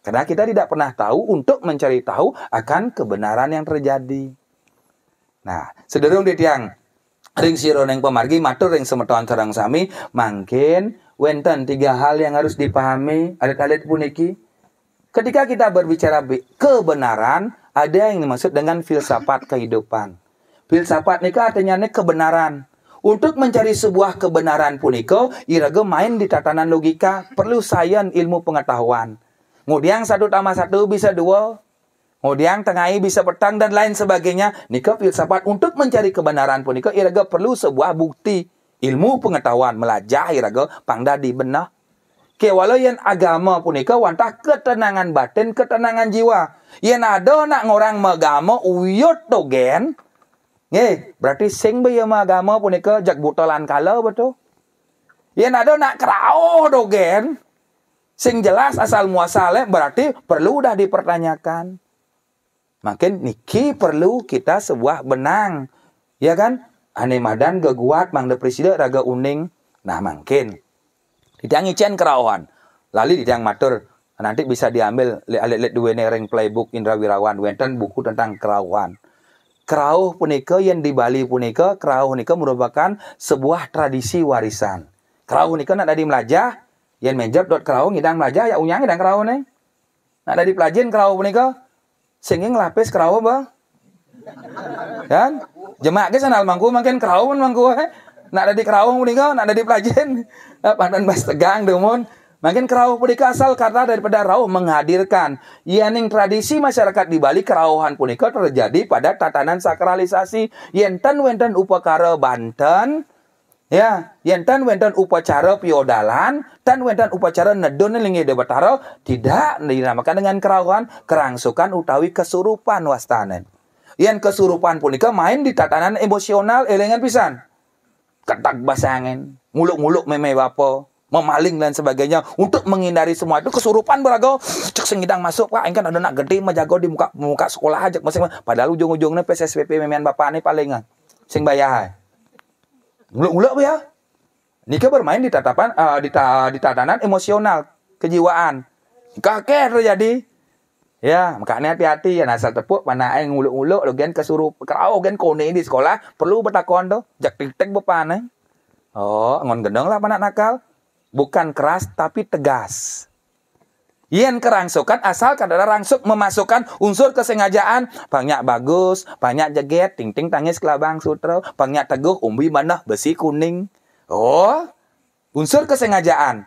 Karena kita tidak pernah tahu untuk mencari tahu akan kebenaran yang terjadi. Nah, sederung di tiang. Ring siro neng pemargi matur ring semetuan serang sami mangkin Wenten tiga hal yang harus dipahami ada adik puniki. Ketika kita berbicara kebenaran, ada yang dimaksud dengan filsafat kehidupan. Filsafat nikah artinya ini kebenaran. Untuk mencari sebuah kebenaran puniko, irage main di tatanan logika, perlu sains ilmu pengetahuan. Kemudian satu tambah satu bisa dua, kemudian tengahi bisa petang dan lain sebagainya. Nikah filsafat untuk mencari kebenaran puniko, irage perlu sebuah bukti ilmu pengetahuan melajahi raga pangdadi benah kewalayan agama punika wantah ketenangan batin, ketenangan jiwa. yang ada nak ngorang magama uyut to gen. Nge, berarti sing be magama punika jak butolan kala betul. yang ada nak kerao to gen. Sing jelas asal muasale eh, berarti perlu dah dipertanyakan. Makin niki perlu kita sebuah benang. Ya kan? Ane madan gak kuat mang presiden raga uning nah mangkin. Didang icen kerawan. Lali didang matur nanti bisa diambil lihat dua nering playbook Indra Wirawan wenten buku tentang kerawan. Kerau punika yang di Bali punika kerau punika merupakan sebuah tradisi warisan. Kerau punika nak dari melajah yang menjab dot kerauh ngidang melajah ya unyang ngidang kerau neng. Nak dari pelajin kerau punika sehingga ngelapis kerau bang. Kan? jemaah ke sana mangku makin kerawon mangku eh Nak ada di kerawang menikah, nak ada di pelajen. (laughs) Eh, Pandan bas tegang demun. Makin kerauh pun asal karena daripada rawuh menghadirkan. Yening tradisi masyarakat di Bali pun punika terjadi pada tatanan sakralisasi yenten ya, wenten upacara Banten. Ya, yang tan wendan upacara piodalan, tan wendan upacara nedon lingi debataro tidak dinamakan dengan kerawuhan kerangsukan utawi kesurupan wastanen. Yang kesurupan pun, punika main di tatanan emosional elengan pisan. Ketak basangan, muluk-muluk meme wapo, memaling dan sebagainya untuk menghindari semua itu kesurupan berago cek sengidang masuk pak kan ada nak gede mah di muka muka sekolah aja masing padahal ujung-ujungnya PSSPP memian bapak ini palingan sing bayar muluk-muluk ya Nika bermain di tatapan uh, di, ta, di tatanan emosional kejiwaan kakek terjadi Ya, makanya hati-hati yang asal tepuk mana yang nguluk-nguluk lo gen kesuruh kerau gen kone di sekolah perlu bertakon tuh jak tik bepana. Oh, ngon gendong lah anak nakal. Bukan keras tapi tegas. Yen kerangsukan asal kadara rangsuk memasukkan unsur kesengajaan. Banyak bagus, banyak jeget, ting-ting tangis kelabang sutra, banyak teguh, umbi mana besi kuning. Oh, unsur kesengajaan,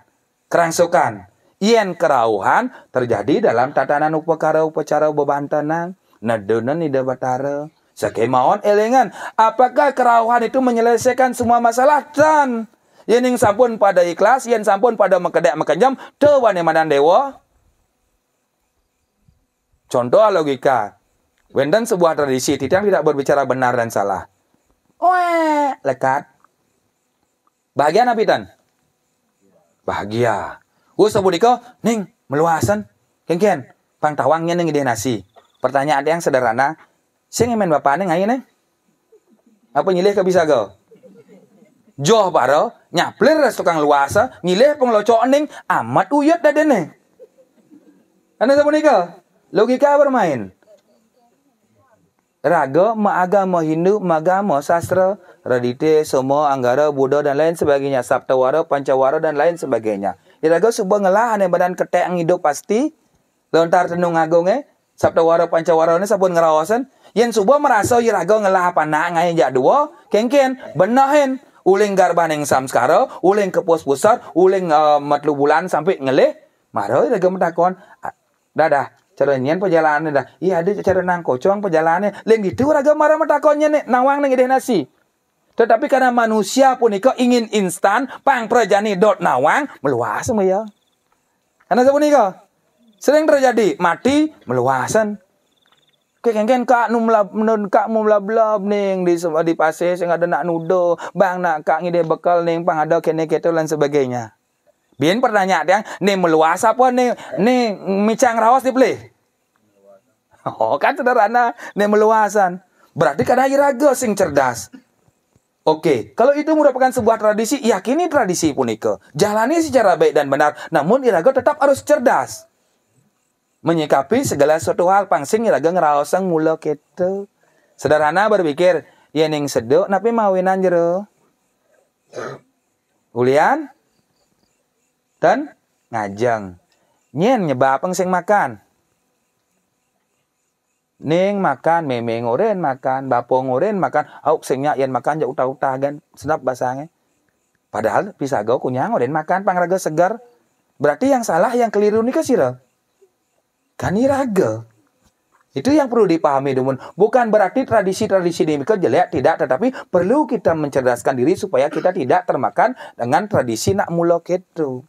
kerangsukan. Yen kerauhan terjadi dalam tatanan upacara upacara bebantanan. nadunan ida batara. sekemaon elengan. Apakah kerauhan itu menyelesaikan semua masalah? Tan. Yen yang sampun pada ikhlas, yen sampun pada mekedek mekenjam, tewan manan dewa. Contoh logika. Wendan sebuah tradisi yang tidak berbicara benar dan salah. Oe, lekat. Bahagia napitan? Bahagia. Wes sapunika neng meluasan kengkian pang tawangnya ide nasi. Pertanyaan yang sederhana, sing bapak neng ngayen neng? Apa nyilih ke bisa go? Joh paro, nyaplir ras tukang luasa, nyilih penglocok neng amat uyut dadene. Anda sapunika logika bermain. Raga, maagama Hindu, ma'agama sastra, radite, semua anggara, buddha, dan lain sebagainya. Sabtawara, pancawara, dan lain sebagainya gue sebuah ngelah ane badan ketek ang hidup pasti. Lontar tenung eh. sabda waro panca ini sabun ngerawasan. Yen sebuah merasa gue ngelah apa nak ngaya dua. Kengken benahin. Uling garban yang sam sekarang. Uling kepus pos pusat. Uling uh, matlu bulan sampai ngelih. Maro ilaga mentakon. Dadah. Cara nyen perjalanan dah. Iya ada cara nang kocong perjalanan. Leng gitu raga marah mentakonnya nih. Nawang nih nasi. Tetapi karena manusia pun ikut ingin instan, pang perjani dot nawang meluas semua ya. Karena sepunika sering terjadi mati meluasan. Kekengken kak nu melab nun kak mu melablab ning di di pasir sing ada nak nudo, bang nak kak ngide bekal ning pang ada kene keto dan sebagainya. Bien pertanyaan dia nih meluas apa nih nih micang rawas dipilih. (laughs) Oh kan sederhana nih meluasan. Berarti karena iraga sing cerdas. Oke, kalau itu merupakan sebuah tradisi, yakini tradisi punika. Jalani secara baik dan benar, namun iraga tetap harus cerdas. Menyikapi segala suatu hal pangsing iraga ngeraoseng mula kita. Sederhana berpikir, yening ya seduk tapi mawinan jero. Ulian dan ngajeng. Nyen nyebab pangsing makan. Neng makan, meme ngoren makan, bapo ngoren makan, auk sengnya yen makan jauh uta gan sedap basange. Padahal gau kunyang ngoren makan pangraga segar. Berarti yang salah yang keliru nika sira. Kan Itu yang perlu dipahami dumun. Bukan berarti tradisi-tradisi demikian jelek tidak, tetapi perlu kita mencerdaskan diri supaya kita tidak termakan dengan tradisi nak mulok itu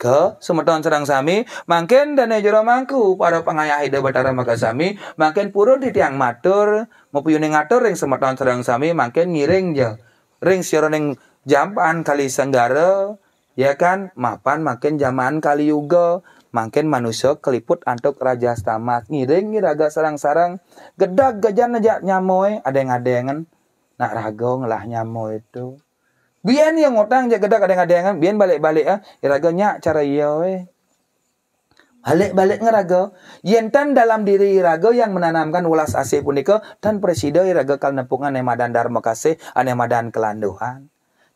ke sumeton serang sami makin dan jero mangku para pangayah ida batara maka sami makin purun di tiang matur yang ngatur ring sumeton serang sami makin ngiring je ya. ring siro neng jampaan kali senggara ya kan mapan makin jaman kali yuga makin manusia keliput antuk raja stamat ngiring ngiraga serang sarang gedak gajan aja nyamoy ada yang ada yang nak ragong ngelah nyamo itu Bian yang ngutang je gedak ada kadang kan. Bian balik-balik ah. Ya nya cara iya we. Balik-balik ngeraga. tan dalam diri iraga yang menanamkan ulas asih punika Tan presida iraga ya, kal nepungan nemadan dharma kasih anemadan kelanduhan.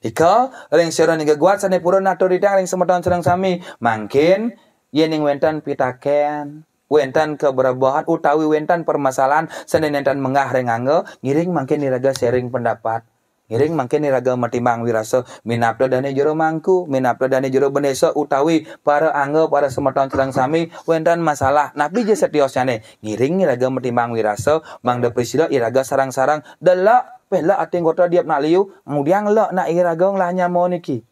Ika ring sira niga guat sane pura naturita ring semeton serang sami. Mangkin ning wentan pitaken wentan keberabahan utawi wentan permasalahan nentan mengah rengangge ngiring mangkin iraga sharing pendapat Ngiring mangke iraga timang wiraso minapda dane juru mangku minapda dane jero benesa utawi para angge para semeton cerang sami wentan masalah nabi je setiosane ngiring iraga timang wiraso mangda prisila iraga sarang-sarang delok pehla ating kota diap naliu kemudian lo na iraga lah mau niki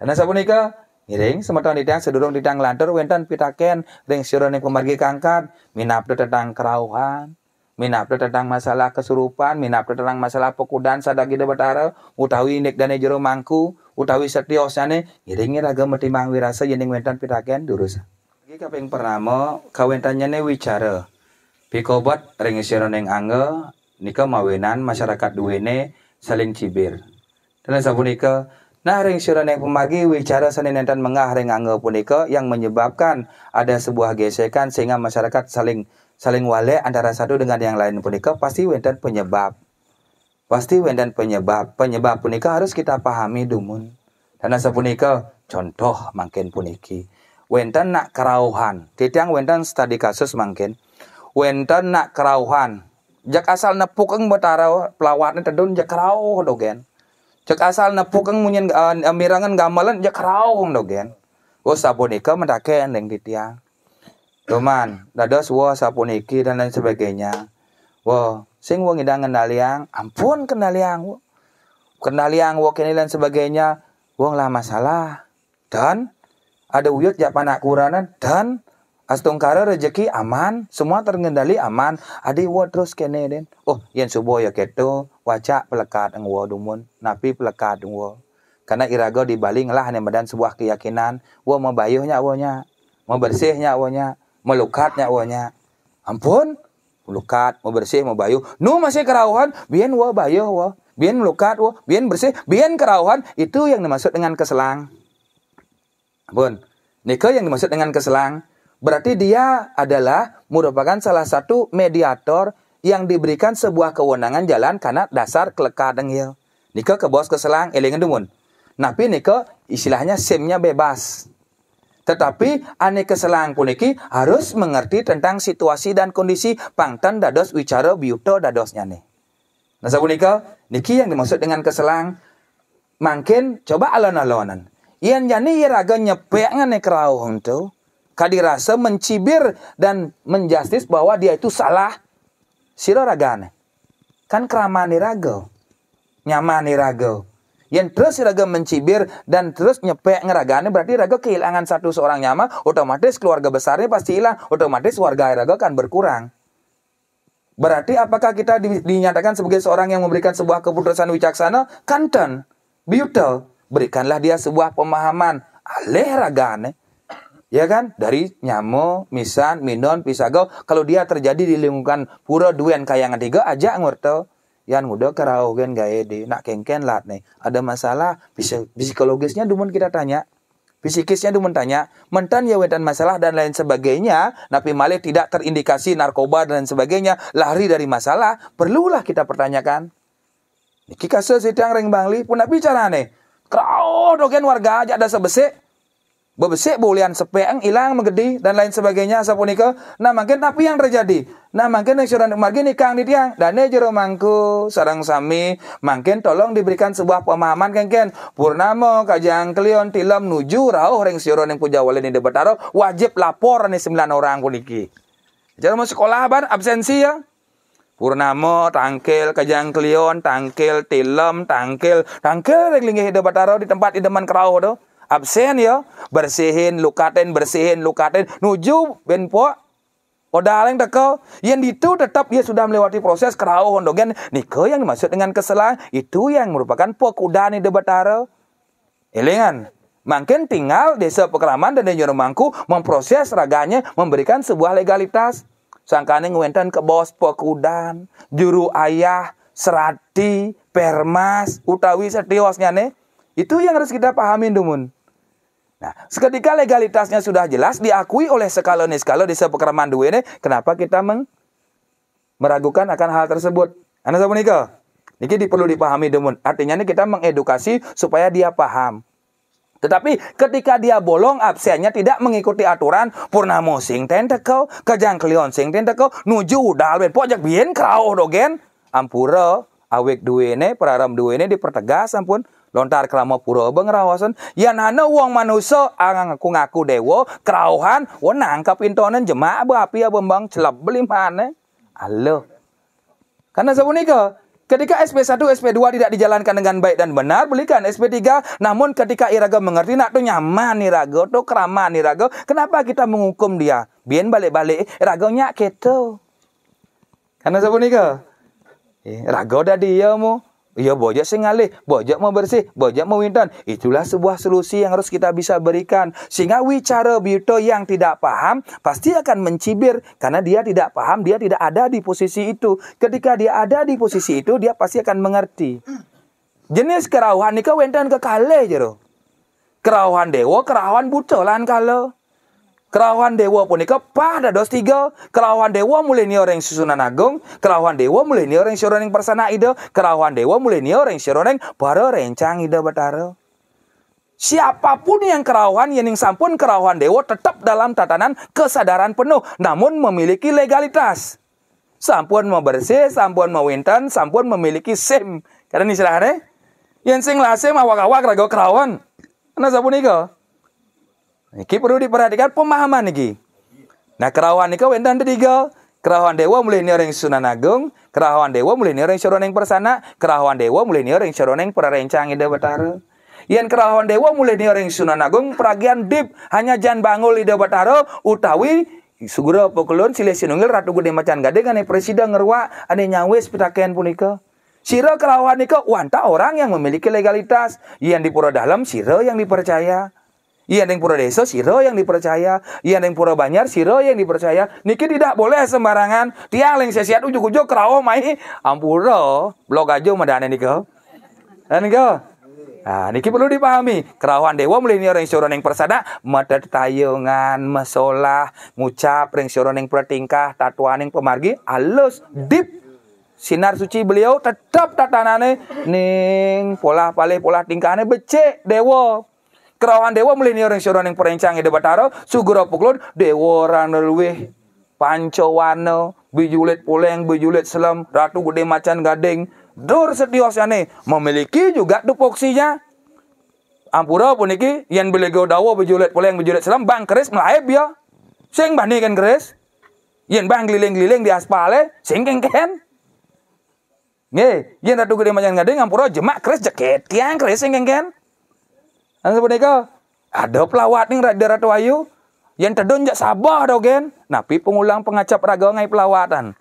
dan sapunika giring semeton ditang sedurung ditang lantur wentan pitaken ring sirone pemargi kangkat minapda tentang kerauhan minap tentang masalah kesurupan minap tentang masalah pekudan sadagi batara, utawi nek dane jero mangku utawi setiosane ngiringi ragam mang wirasa yening wentan pitaken durusa iki kaping pertama ne wicara pikobat rengisira ning angge, nika mawenan masyarakat duwene saling cibir dan nika, Nah, ring yang pemagi wicara Senin nentan mengah ring angge punika yang menyebabkan ada sebuah gesekan sehingga masyarakat saling saling wale antara satu dengan yang lain punika pasti wendan penyebab. Pasti wendan penyebab. Penyebab punika harus kita pahami dumun. Dan asa punika contoh mangkin puniki. wendan nak kerauhan. Titiang wendan studi kasus mangkin. wendan nak kerauhan. Jak asal nepukeng betara pelawatnya tedun jak kerauh dogen. Jak asal nepukeng munyen uh, mirangan gamelan jak kerauh dogen. Wes punika mendake endeng titiang Roman, dados wo sapuniki dan lain sebagainya. Wo, sing wo ngidang yang, ampun yang, wo. yang wo kini dan sebagainya, wong lah masalah. Dan ada wujud ya panak kuranan dan astungkara rezeki aman, semua terkendali aman. Adi wo terus kene den. Oh, yen subuh ya keto, wajak pelekat ng wo dumun, napi pelekat ng wo. Karena irago dibaling lah badan sebuah keyakinan, wo membayuhnya wo nya, membersihnya wo nya melukatnya wanya ampun melukat mau bersih mau bayu nu masih kerauhan bien wa bayu wa bien melukat wa bien bersih bien kerauhan itu yang dimaksud dengan keselang ampun Nike yang dimaksud dengan keselang berarti dia adalah merupakan salah satu mediator yang diberikan sebuah kewenangan jalan karena dasar keleka dengil. Nika ke bos keselang elingan dumun. Napi Niko istilahnya simnya bebas. Tetapi ane keselang puniki harus mengerti tentang situasi dan kondisi pangtan dados wicara biuto dadosnya nih. Nah sapunika niki yang dimaksud dengan keselang makin coba alon-alonan. Ian jani iraga nyepek ngane kerau hontu. Kadirasa mencibir dan menjustis bahwa dia itu salah. Siro ragane. Kan keramani rago. Nyamani rago yang terus raga mencibir dan terus nyepek ngeraganya berarti raga kehilangan satu seorang nyama otomatis keluarga besarnya pasti hilang otomatis warga raga akan berkurang Berarti apakah kita dinyatakan sebagai seorang yang memberikan sebuah keputusan wicaksana? Kanten, beautiful. Berikanlah dia sebuah pemahaman. Aleh ragane. Ya kan? Dari nyamo, misan, minon, pisago Kalau dia terjadi di lingkungan pura duen kayangan tiga, aja ngurtel. Yang muda kerau gen gak ede, nak kengken lat nih. Ada masalah bisa psikologisnya dumun kita tanya. Psikisnya dumun tanya, mentan ya wedan masalah dan lain sebagainya. Napi Malik tidak terindikasi narkoba dan lain sebagainya. Lari dari masalah, perlulah kita pertanyakan. Niki kasus itu yang ring bangli pun bicara nih. Kerau dogen warga aja ada sebesek bebesik bulian sepeang hilang menggedi dan lain sebagainya sapunika nah mungkin tapi yang terjadi nah mungkin yang sudah margi nikah di tiang dan jero mangku sarang sami mungkin tolong diberikan sebuah pemahaman kengken purnamo kajang kelion tilam nuju rauh ring siro yang puja wali ni debetaro wajib lapor nih sembilan orang kuniki jadi mau sekolah ban absensi ya Purnamo, tangkil, kajang kelion, tangkil, tilam, tangkil, tangkil, yang linggih debataro di tempat idaman kerau tuh absen ya bersihin lukaten bersihin lukaten nuju benpo Odaleng teko yang itu tetap dia sudah melewati proses kerawuh hondogen niko yang dimaksud dengan kesalahan itu yang merupakan pokudani taro elingan makin tinggal desa pekeraman dan denyur mangku memproses raganya memberikan sebuah legalitas sangkane ngwentan ke bos pokudan juru ayah serati permas utawi setiwasnya nih. itu yang harus kita pahamin dumun Nah, seketika legalitasnya sudah jelas diakui oleh sekalonis kalau di sepekerman dua ini, kenapa kita meng meragukan akan hal tersebut? Anda sama nikah? ini perlu dipahami demun. Artinya ini kita mengedukasi supaya dia paham. Tetapi ketika dia bolong absennya tidak mengikuti aturan purnamo sing tentakel kejang kelion sing tentakel nuju dalwin pojok bien krau dogen ampura awek peraram praram ini dipertegas ampun lontar kelama pura abeng yang hana uang manusia angang ngaku-ngaku dewa kerauhan wenang kapintonan jemak berapi bembang celap mana halo karena sapunika Ketika SP1, SP2 tidak dijalankan dengan baik dan benar, belikan SP3. Namun ketika Iraga mengerti, nak tuh nyaman Iraga, tuh keramaan Iraga. Kenapa kita menghukum dia? Biar balik-balik, Iraga nyak keto. Karena siapa nih eh, ke? Iraga udah dia mu. Ya bojak sing ngalih, bojak mau bersih, bojak mau wintan. Itulah sebuah solusi yang harus kita bisa berikan. Sehingga wicara bito yang tidak paham pasti akan mencibir karena dia tidak paham, dia tidak ada di posisi itu. Ketika dia ada di posisi itu, dia pasti akan mengerti. Jenis kerauhan nikah windan kekale jero. Kerauhan dewa, kerauhan buto lan kalau. Kerawan dewa punika pada dos tiga. Kerawan dewa mulenior orang susunan agung. Kerawan dewa mulenior yang syuroning persana ide. Kerawan dewa mulenior yang syuroning baru rencang ide betara. Siapapun yang kerawan, yang sampun kerawan dewa tetap dalam tatanan kesadaran penuh. Namun memiliki legalitas. Sampun membersih, sampun mewinten, sampun memiliki SIM. Karena ini istilahnya, eh. yang sing SIM awak-awak ragu kerawan. kenapa sampun nika. Ini perlu diperhatikan pemahaman lagi. Nah kerawan iki wonten tiga. Kerawan dewa mulai orang Sunan Agung, kerawan dewa mulai orang Suroning Persana, kerawan dewa mulai ning Suroning Perencang ide Batara. Yang kerawan dewa mulai orang Sunan Agung peragian dip hanya jangan bangun ide Batara utawi Sugura pokulun sila sinungil ratu gede macan gade kan presiden ngerwa ane nyawis pitakean punika. Siro kelawan niko wanta orang yang memiliki legalitas yang di pura dalam siro yang dipercaya. Iya yang pura desa siro yang dipercaya, iya yang pura banyar siro yang dipercaya. Niki tidak boleh sembarangan. Tiang yang sesiat ujuk-ujuk kerawo mai ampuro blog aja madane niko. Dan niko. Nah, niki perlu dipahami. Kerawan dewa mulai orang soro neng persada, mata tayungan, masalah, ngucap, orang soro neng pertingkah, tatuan neng pemargi, halus, deep, sinar suci beliau tetap tatanane ning pola paling pola tingkahane becek dewa Kerawan dewa mulai nih orang seorang yang perencang ide batara sugro puklon dewa rana panco wano bijulit puleng bijulit selam ratu gede macan gading dur nih memiliki juga tupoksinya ampura pun iki yang beli gue dawa bijulit puleng bijulit selam bang keris dia ya sing kan keris yang bang liling liling di aspale sing ken Nge, yen ratu gede macan gading ampura jemak keris jaket tiang keris sing ken Anu mereka ada pelawat nih di darat wayu yang tedon jak sabah dogen. Napi pengulang pengacap raga ngai pelawatan.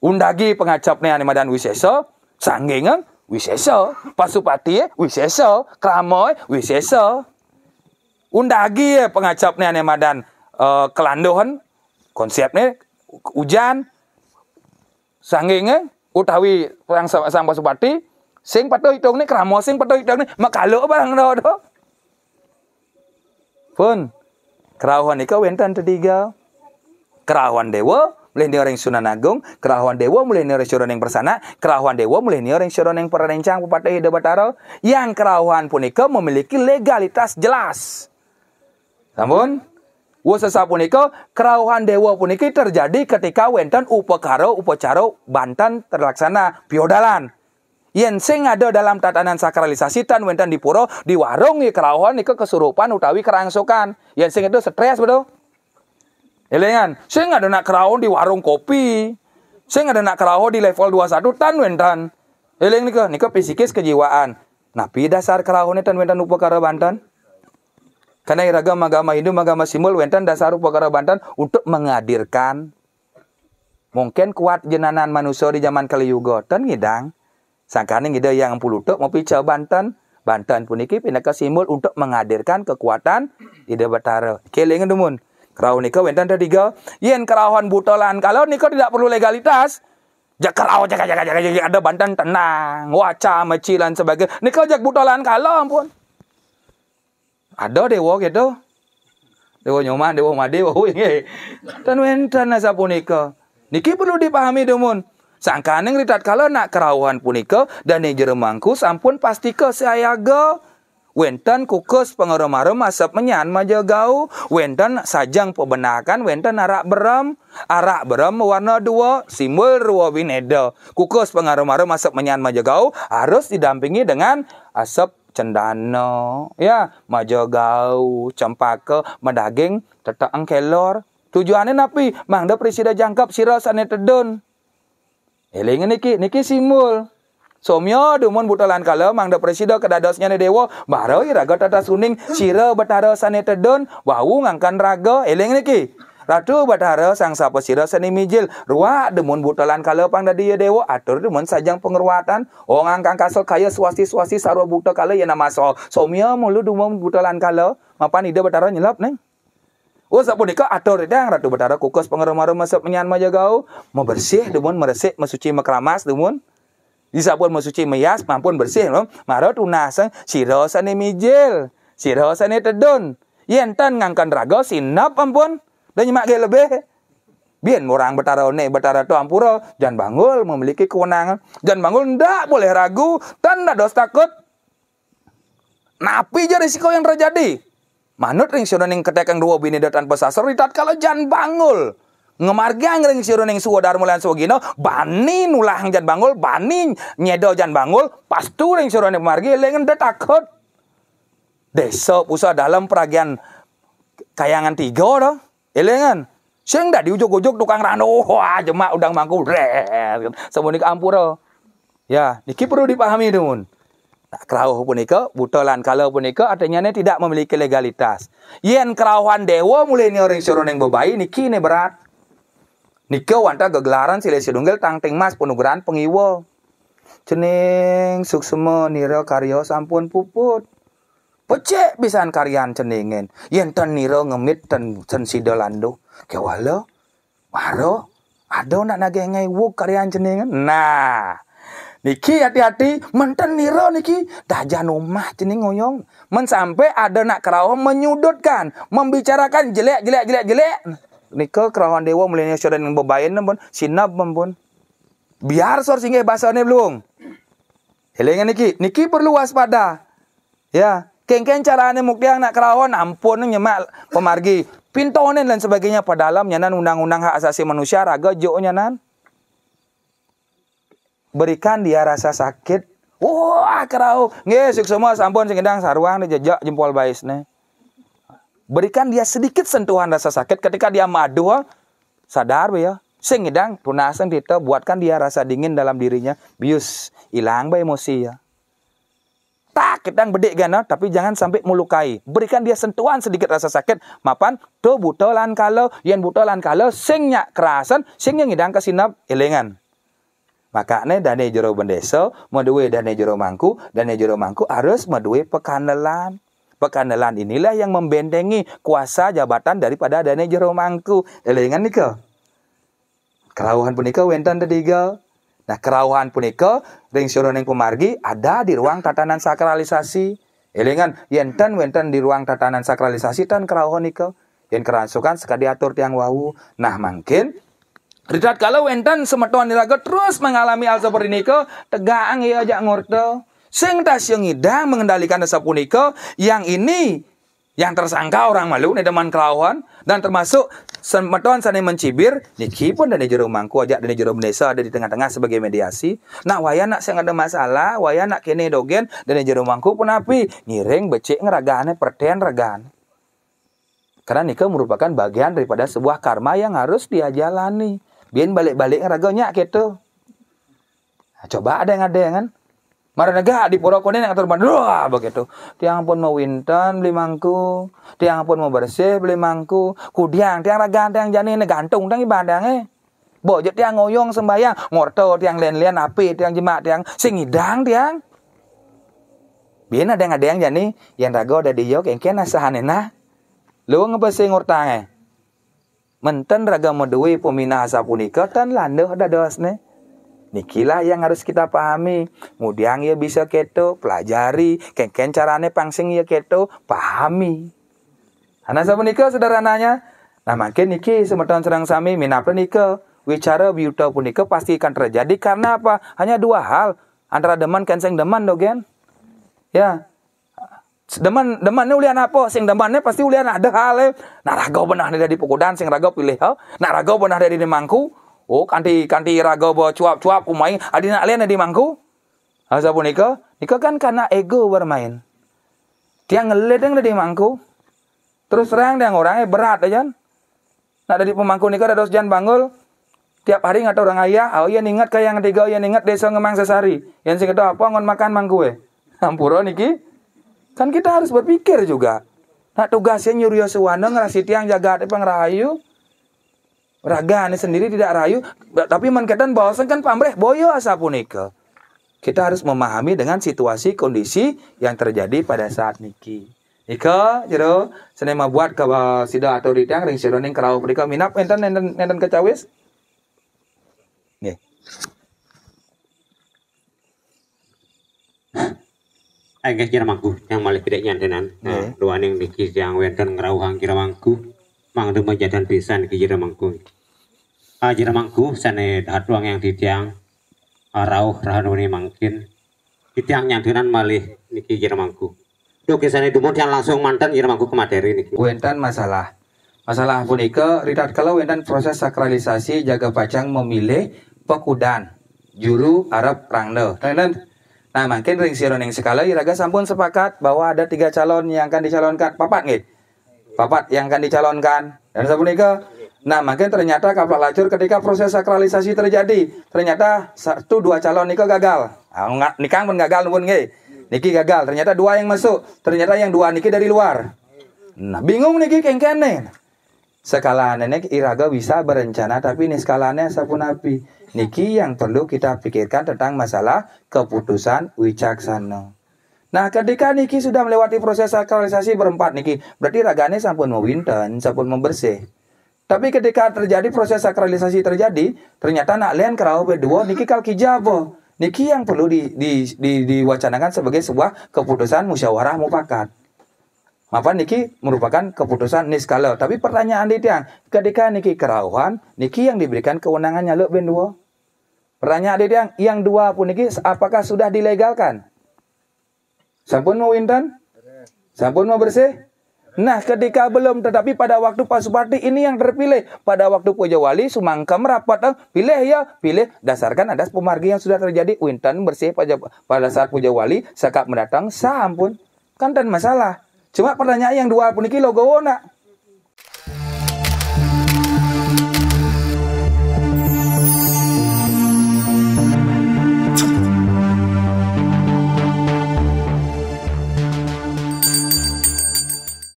Undagi pengacap ni ane madan wisesa, sanggengeng wisesa, pasupati wisesa, kramoy wisesa. Undagi pengacap ni ane madan uh, eh, kelandohan konsepnya hujan sanggengeng utawi sama sang pasupati Sing padha hidung ni kramo sing padha ni Maka lo barang ngono do Pun kerahuan niko wentan ketiga. Kerahuan dewa mulai ni orang Sunan Agung, kerahuan dewa mulai ni orang persana yang bersana, kerahuan dewa mulai ni orang Sunan yang perancang pada hidup batara. Yang kerahuan punika memiliki legalitas jelas. Namun, Wusasa punika, kerauhan dewa punika terjadi ketika wenten upakara upacara bantan terlaksana piodalan yen sing ada dalam tatanan sakralisasi tan di puro di warung di kerauhan ke kesurupan utawi kerangsukan yen sing itu stres betul elingan iya, sing ada nak kerawon di warung kopi sing ada nak kerawon di level 21 tan wenten eling iya, kan? niku ke psikis kejiwaan napi dasar kerawon tan wentan upakara bantan karena iragam agama Hindu, magama simbol wentan dasar upakara bantan untuk menghadirkan mungkin kuat jenanan manusia di zaman kaliyuga tan ngidang Sangkane ngida yang pulutuk mau pijau Banten. Banten puniki pindah ke Simul untuk menghadirkan kekuatan tidak bertara. Kelingan dumun. Kerau nika wenten tiga. Yen kerauhan butolan. Kalau nika tidak perlu legalitas. Jak kerau jaga jaga jaga jaga ada Banten tenang. Waca mecilan sebagai. Nika jak butolan kalau ampun. Ada dewa gitu. Dewa nyoman, dewa made, dewa wingi. Tan wenten asa punika. Niki perlu dipahami demun sangkaning nak nak kerawuhan punika dan yang jeremangku sampun pasti ke sayaga Wenten kukus pengaruh arem asap menyan maja gau. Wenten sajang pebenakan. Wenten arak berem. Arak berem warna dua. Simbol ruwa bineda. Kukus pengaruh arem asap menyan maja gau. Harus didampingi dengan asap cendana. Ya. Maja gau. Cempaka. Medaging. Tetang angkelor. Tujuannya napi. Mangda presida jangkap sirah sana terdun. Elingan eh, niki, niki simul. Somyo dumun butolan kalau mangda presida kedadosnya ne dewa baro raga tata suning sira betara sane tedon wau ngangkan raga eling eh, niki Ratu Batara sang sapa sira seni mijil ruah demun butolan kalau pangda dia dewo, atur demun sajang pengeruatan orang oh, ngangkang kasel kaya swasti swasti sarwa buta kalau ya nama so somyo mulu demun butolan kalau mapan ide Batara nyelap neng Oh sapunika atur dang Ratu betara kukus pangrema-rema sep menyan mau membersih demun meresik mesuci mekramas demun. pun mesuci meyas mampun bersih lho. Marot unaseng eh. sirosane mijil, ini tedun. Yentan ngangkan rago sinap ampun. Dan nyemak lebih. Bien orang Betara One, Betara ampura. Jan Bangul memiliki kewenangan. Jan Bangul ndak boleh ragu, tanda dos takut. Napi aja risiko yang terjadi. Manut ring sira ning ketek kang ruwa bini datan di ritat kalau jan bangul. Ngemargang ring sira neng suwa dar mulan gino, bani nulah jan bangul bani nyedo jan bangul pastu ring sira neng margi lengen detakot. Desa pusa dalam peragian kayangan tiga lo, Elengan. Sing dak diujuk-ujuk tukang rano, wah jemak udang mangku. Semuanya ke ampura. Ya, niki perlu dipahami, dong Kerawuh punika, buta lan kalau punika artinya tidak memiliki legalitas. Yen kerawuhan dewa mulai orang suruh yang bebai niki ini berat. Niki wanta kegelaran sidunggil tang ting mas penuguran pengiwo. Cening suksema nira karya sampun puput. Pecek pisan karyan ceningin. Yen ten nira ngemit ten ten sida Kewala, Kewalo. Waro. Ado nak nagengai wuk karyan ceningin. Nah. Niki hati-hati menten niro niki dajan omah cening ngoyong. Men sampai ada nak kerawang menyudutkan, membicarakan jelek jelek jelek jelek. Niko kerawang dewa milenial dan bebayan pun sinab pun. Biar sor singgih bahasane belum. Helengan niki, niki perlu waspada. Ya, kengken mukti muktiang nak kerawang ampun nyemak pemargi. Pintonen dan sebagainya pada alam nyanan undang-undang hak asasi manusia raga jo nyanan berikan dia rasa sakit wah kerau ngesuk semua sampun singedang saruang jejak jempol baisne berikan dia sedikit sentuhan rasa sakit ketika dia madu ah, sadar ya ah. singedang tunasan kita buatkan dia rasa dingin dalam dirinya bius hilang ba emosi ya tak kita bedek gana tapi jangan sampai melukai berikan dia sentuhan sedikit rasa sakit mapan butuh lan kalau yen lan kalau singnya kerasan sing yang kesinap ilingan makanya dane jero bendesa meduwe dane jero mangku dane jero mangku harus meduwe pekanelan pekanelan inilah yang membentengi kuasa jabatan daripada dane jero mangku elingan nikel kerauhan punika wentan tadiga Nah, kerawahan punika ring ning pemargi ada di ruang tatanan sakralisasi. Elingan yenten wenten di ruang tatanan sakralisasi dan kerawahan nikel. Yang kerasukan sekadiatur tiang wawu Nah, mungkin Ridat kalau enten semetuan niraga terus mengalami Alzheimer niko tegang ya ajak ngurte. Sing tas yang idang mengendalikan desa punika yang ini yang tersangka orang malu nih teman kelawan dan termasuk semetuan sana mencibir niki pun dari jero mangku ajak dari jero desa ada di tengah-tengah sebagai mediasi. Nah waya nak sing ada masalah, waya nak kene dogen dari jero mangku pun api ngiring becek ngeragane perten regan, Karena nikah merupakan bagian daripada sebuah karma yang harus dia jalani. Biar balik-balik kan raganya gitu. Nah, coba ada yang ada kan? yang kan. Maranaga di Purwokone yang terbang. bandua begitu. Tiang pun mau winton beli mangku, tiang pun mau bersih beli mangku, kudiang tiang ragan tiang jani ne gantung tiang ibadangnya. Eh. Bojo tiang ngoyong sembahyang ngorto tiang lian-lian api, tiang jemak tiang singidang tiang. Bien ada yang ada yang jani yang ragu ada di yuk. yang kena sahanena. Lu ngepesi eh menten raga medui peminahasa punika tan dados ne. Nikilah yang harus kita pahami. Mudian ya bisa keto, pelajari. Kengken carane pangsing ya keto, pahami. Anak sama nikah nanya. Nah makin niki semeton serang sami minapun nikah. Wicara biuta nikah pasti akan terjadi karena apa? Hanya dua hal. Antara deman kenseng deman dogen. Ya, deman demannya ulian apa sing demannya pasti ulian ada hale Nak ragau benah dari pukudan sing ragau pilih ha Nak ragau benah dari di mangku oh kanti kanti ragau bawa cuap cuap kumain nak lian di mangku asa nikah? nika kan karena ego bermain dia ngeledeng dari mangku terus terang dengan orangnya eh, berat aja eh, nak dari pemangku nika ada dos jan bangul tiap hari ngata orang ayah oh iya ningat ke yang tiga. oh iya ningat desa ngemang sesari yang sing apa ngon makan mangku eh (laughs) ampuro niki Kan kita harus berpikir juga. Nah tugasnya nyuruh Yosuwana ngerasi tiang jaga pengrayu. raga ini sendiri tidak rayu. Tapi menketan bahwasan kan pamreh boyo asapun ike. Kita harus memahami dengan situasi kondisi yang terjadi pada saat niki. Ika, jero, seneng buat ke sida atau tiang ring sida ning kerau mereka minap enten enten enten kecawis. Nih. Eh, agak kira mangku yang malah tidak nyandenan nah, iya. luan yang dikis yang wedon ngerawang kira mangku mang rumah jadan bisa nih kira mangku ah kira mangku sana tuang yang di tiang ah, rauh rahanuni mangkin di tiang nyandenan malih nih kira mangku Oke, sana dumut yang langsung mantan kira mangku ke materi niki. masalah Masalah punika, Ritat kalau wentan proses sakralisasi jaga pacang memilih pekudan juru Arab Rangde. Tenen nah, Nah, makin ring siro ning sekali Raga sampun sepakat bahwa ada tiga calon yang akan dicalonkan. Papat nih. Papat yang akan dicalonkan. Dan ke, Nah, makin ternyata kaplak lacur ketika proses sakralisasi terjadi, ternyata satu dua calon niko gagal. Nah, nikang pun gagal pun nge. Niki gagal, ternyata dua yang masuk, ternyata yang dua niki dari luar. Nah, bingung niki kengkene nenek iraga bisa berencana tapi ini skalanya sapun api. Niki yang perlu kita pikirkan tentang masalah keputusan wicaksana. Nah, ketika Niki sudah melewati proses sakralisasi berempat Niki, berarti ragane sampun mau winten, sampun mau bersih. Tapi ketika terjadi proses sakralisasi terjadi, ternyata nak lain kerau berdua Niki kalki kijabo. Niki yang perlu di, di, di, diwacanakan sebagai sebuah keputusan musyawarah mufakat. Maka niki merupakan keputusan niskala. Tapi pertanyaan di tiang, ketika niki kerauhan, niki yang diberikan kewenangannya lo ben dua. Pertanyaan di tiang, yang dua pun niki apakah sudah dilegalkan? Sampun mau intan? Sampun mau bersih? Nah ketika belum tetapi pada waktu Pak Suparti ini yang terpilih Pada waktu Puja Wali Sumangkem rapat Pilih ya pilih Dasarkan ada pemargi yang sudah terjadi Wintan bersih pada, saat Puja Wali Sekap mendatang sampun Kan dan masalah Cuma pertanyaan yang dua pun iki logowo nak.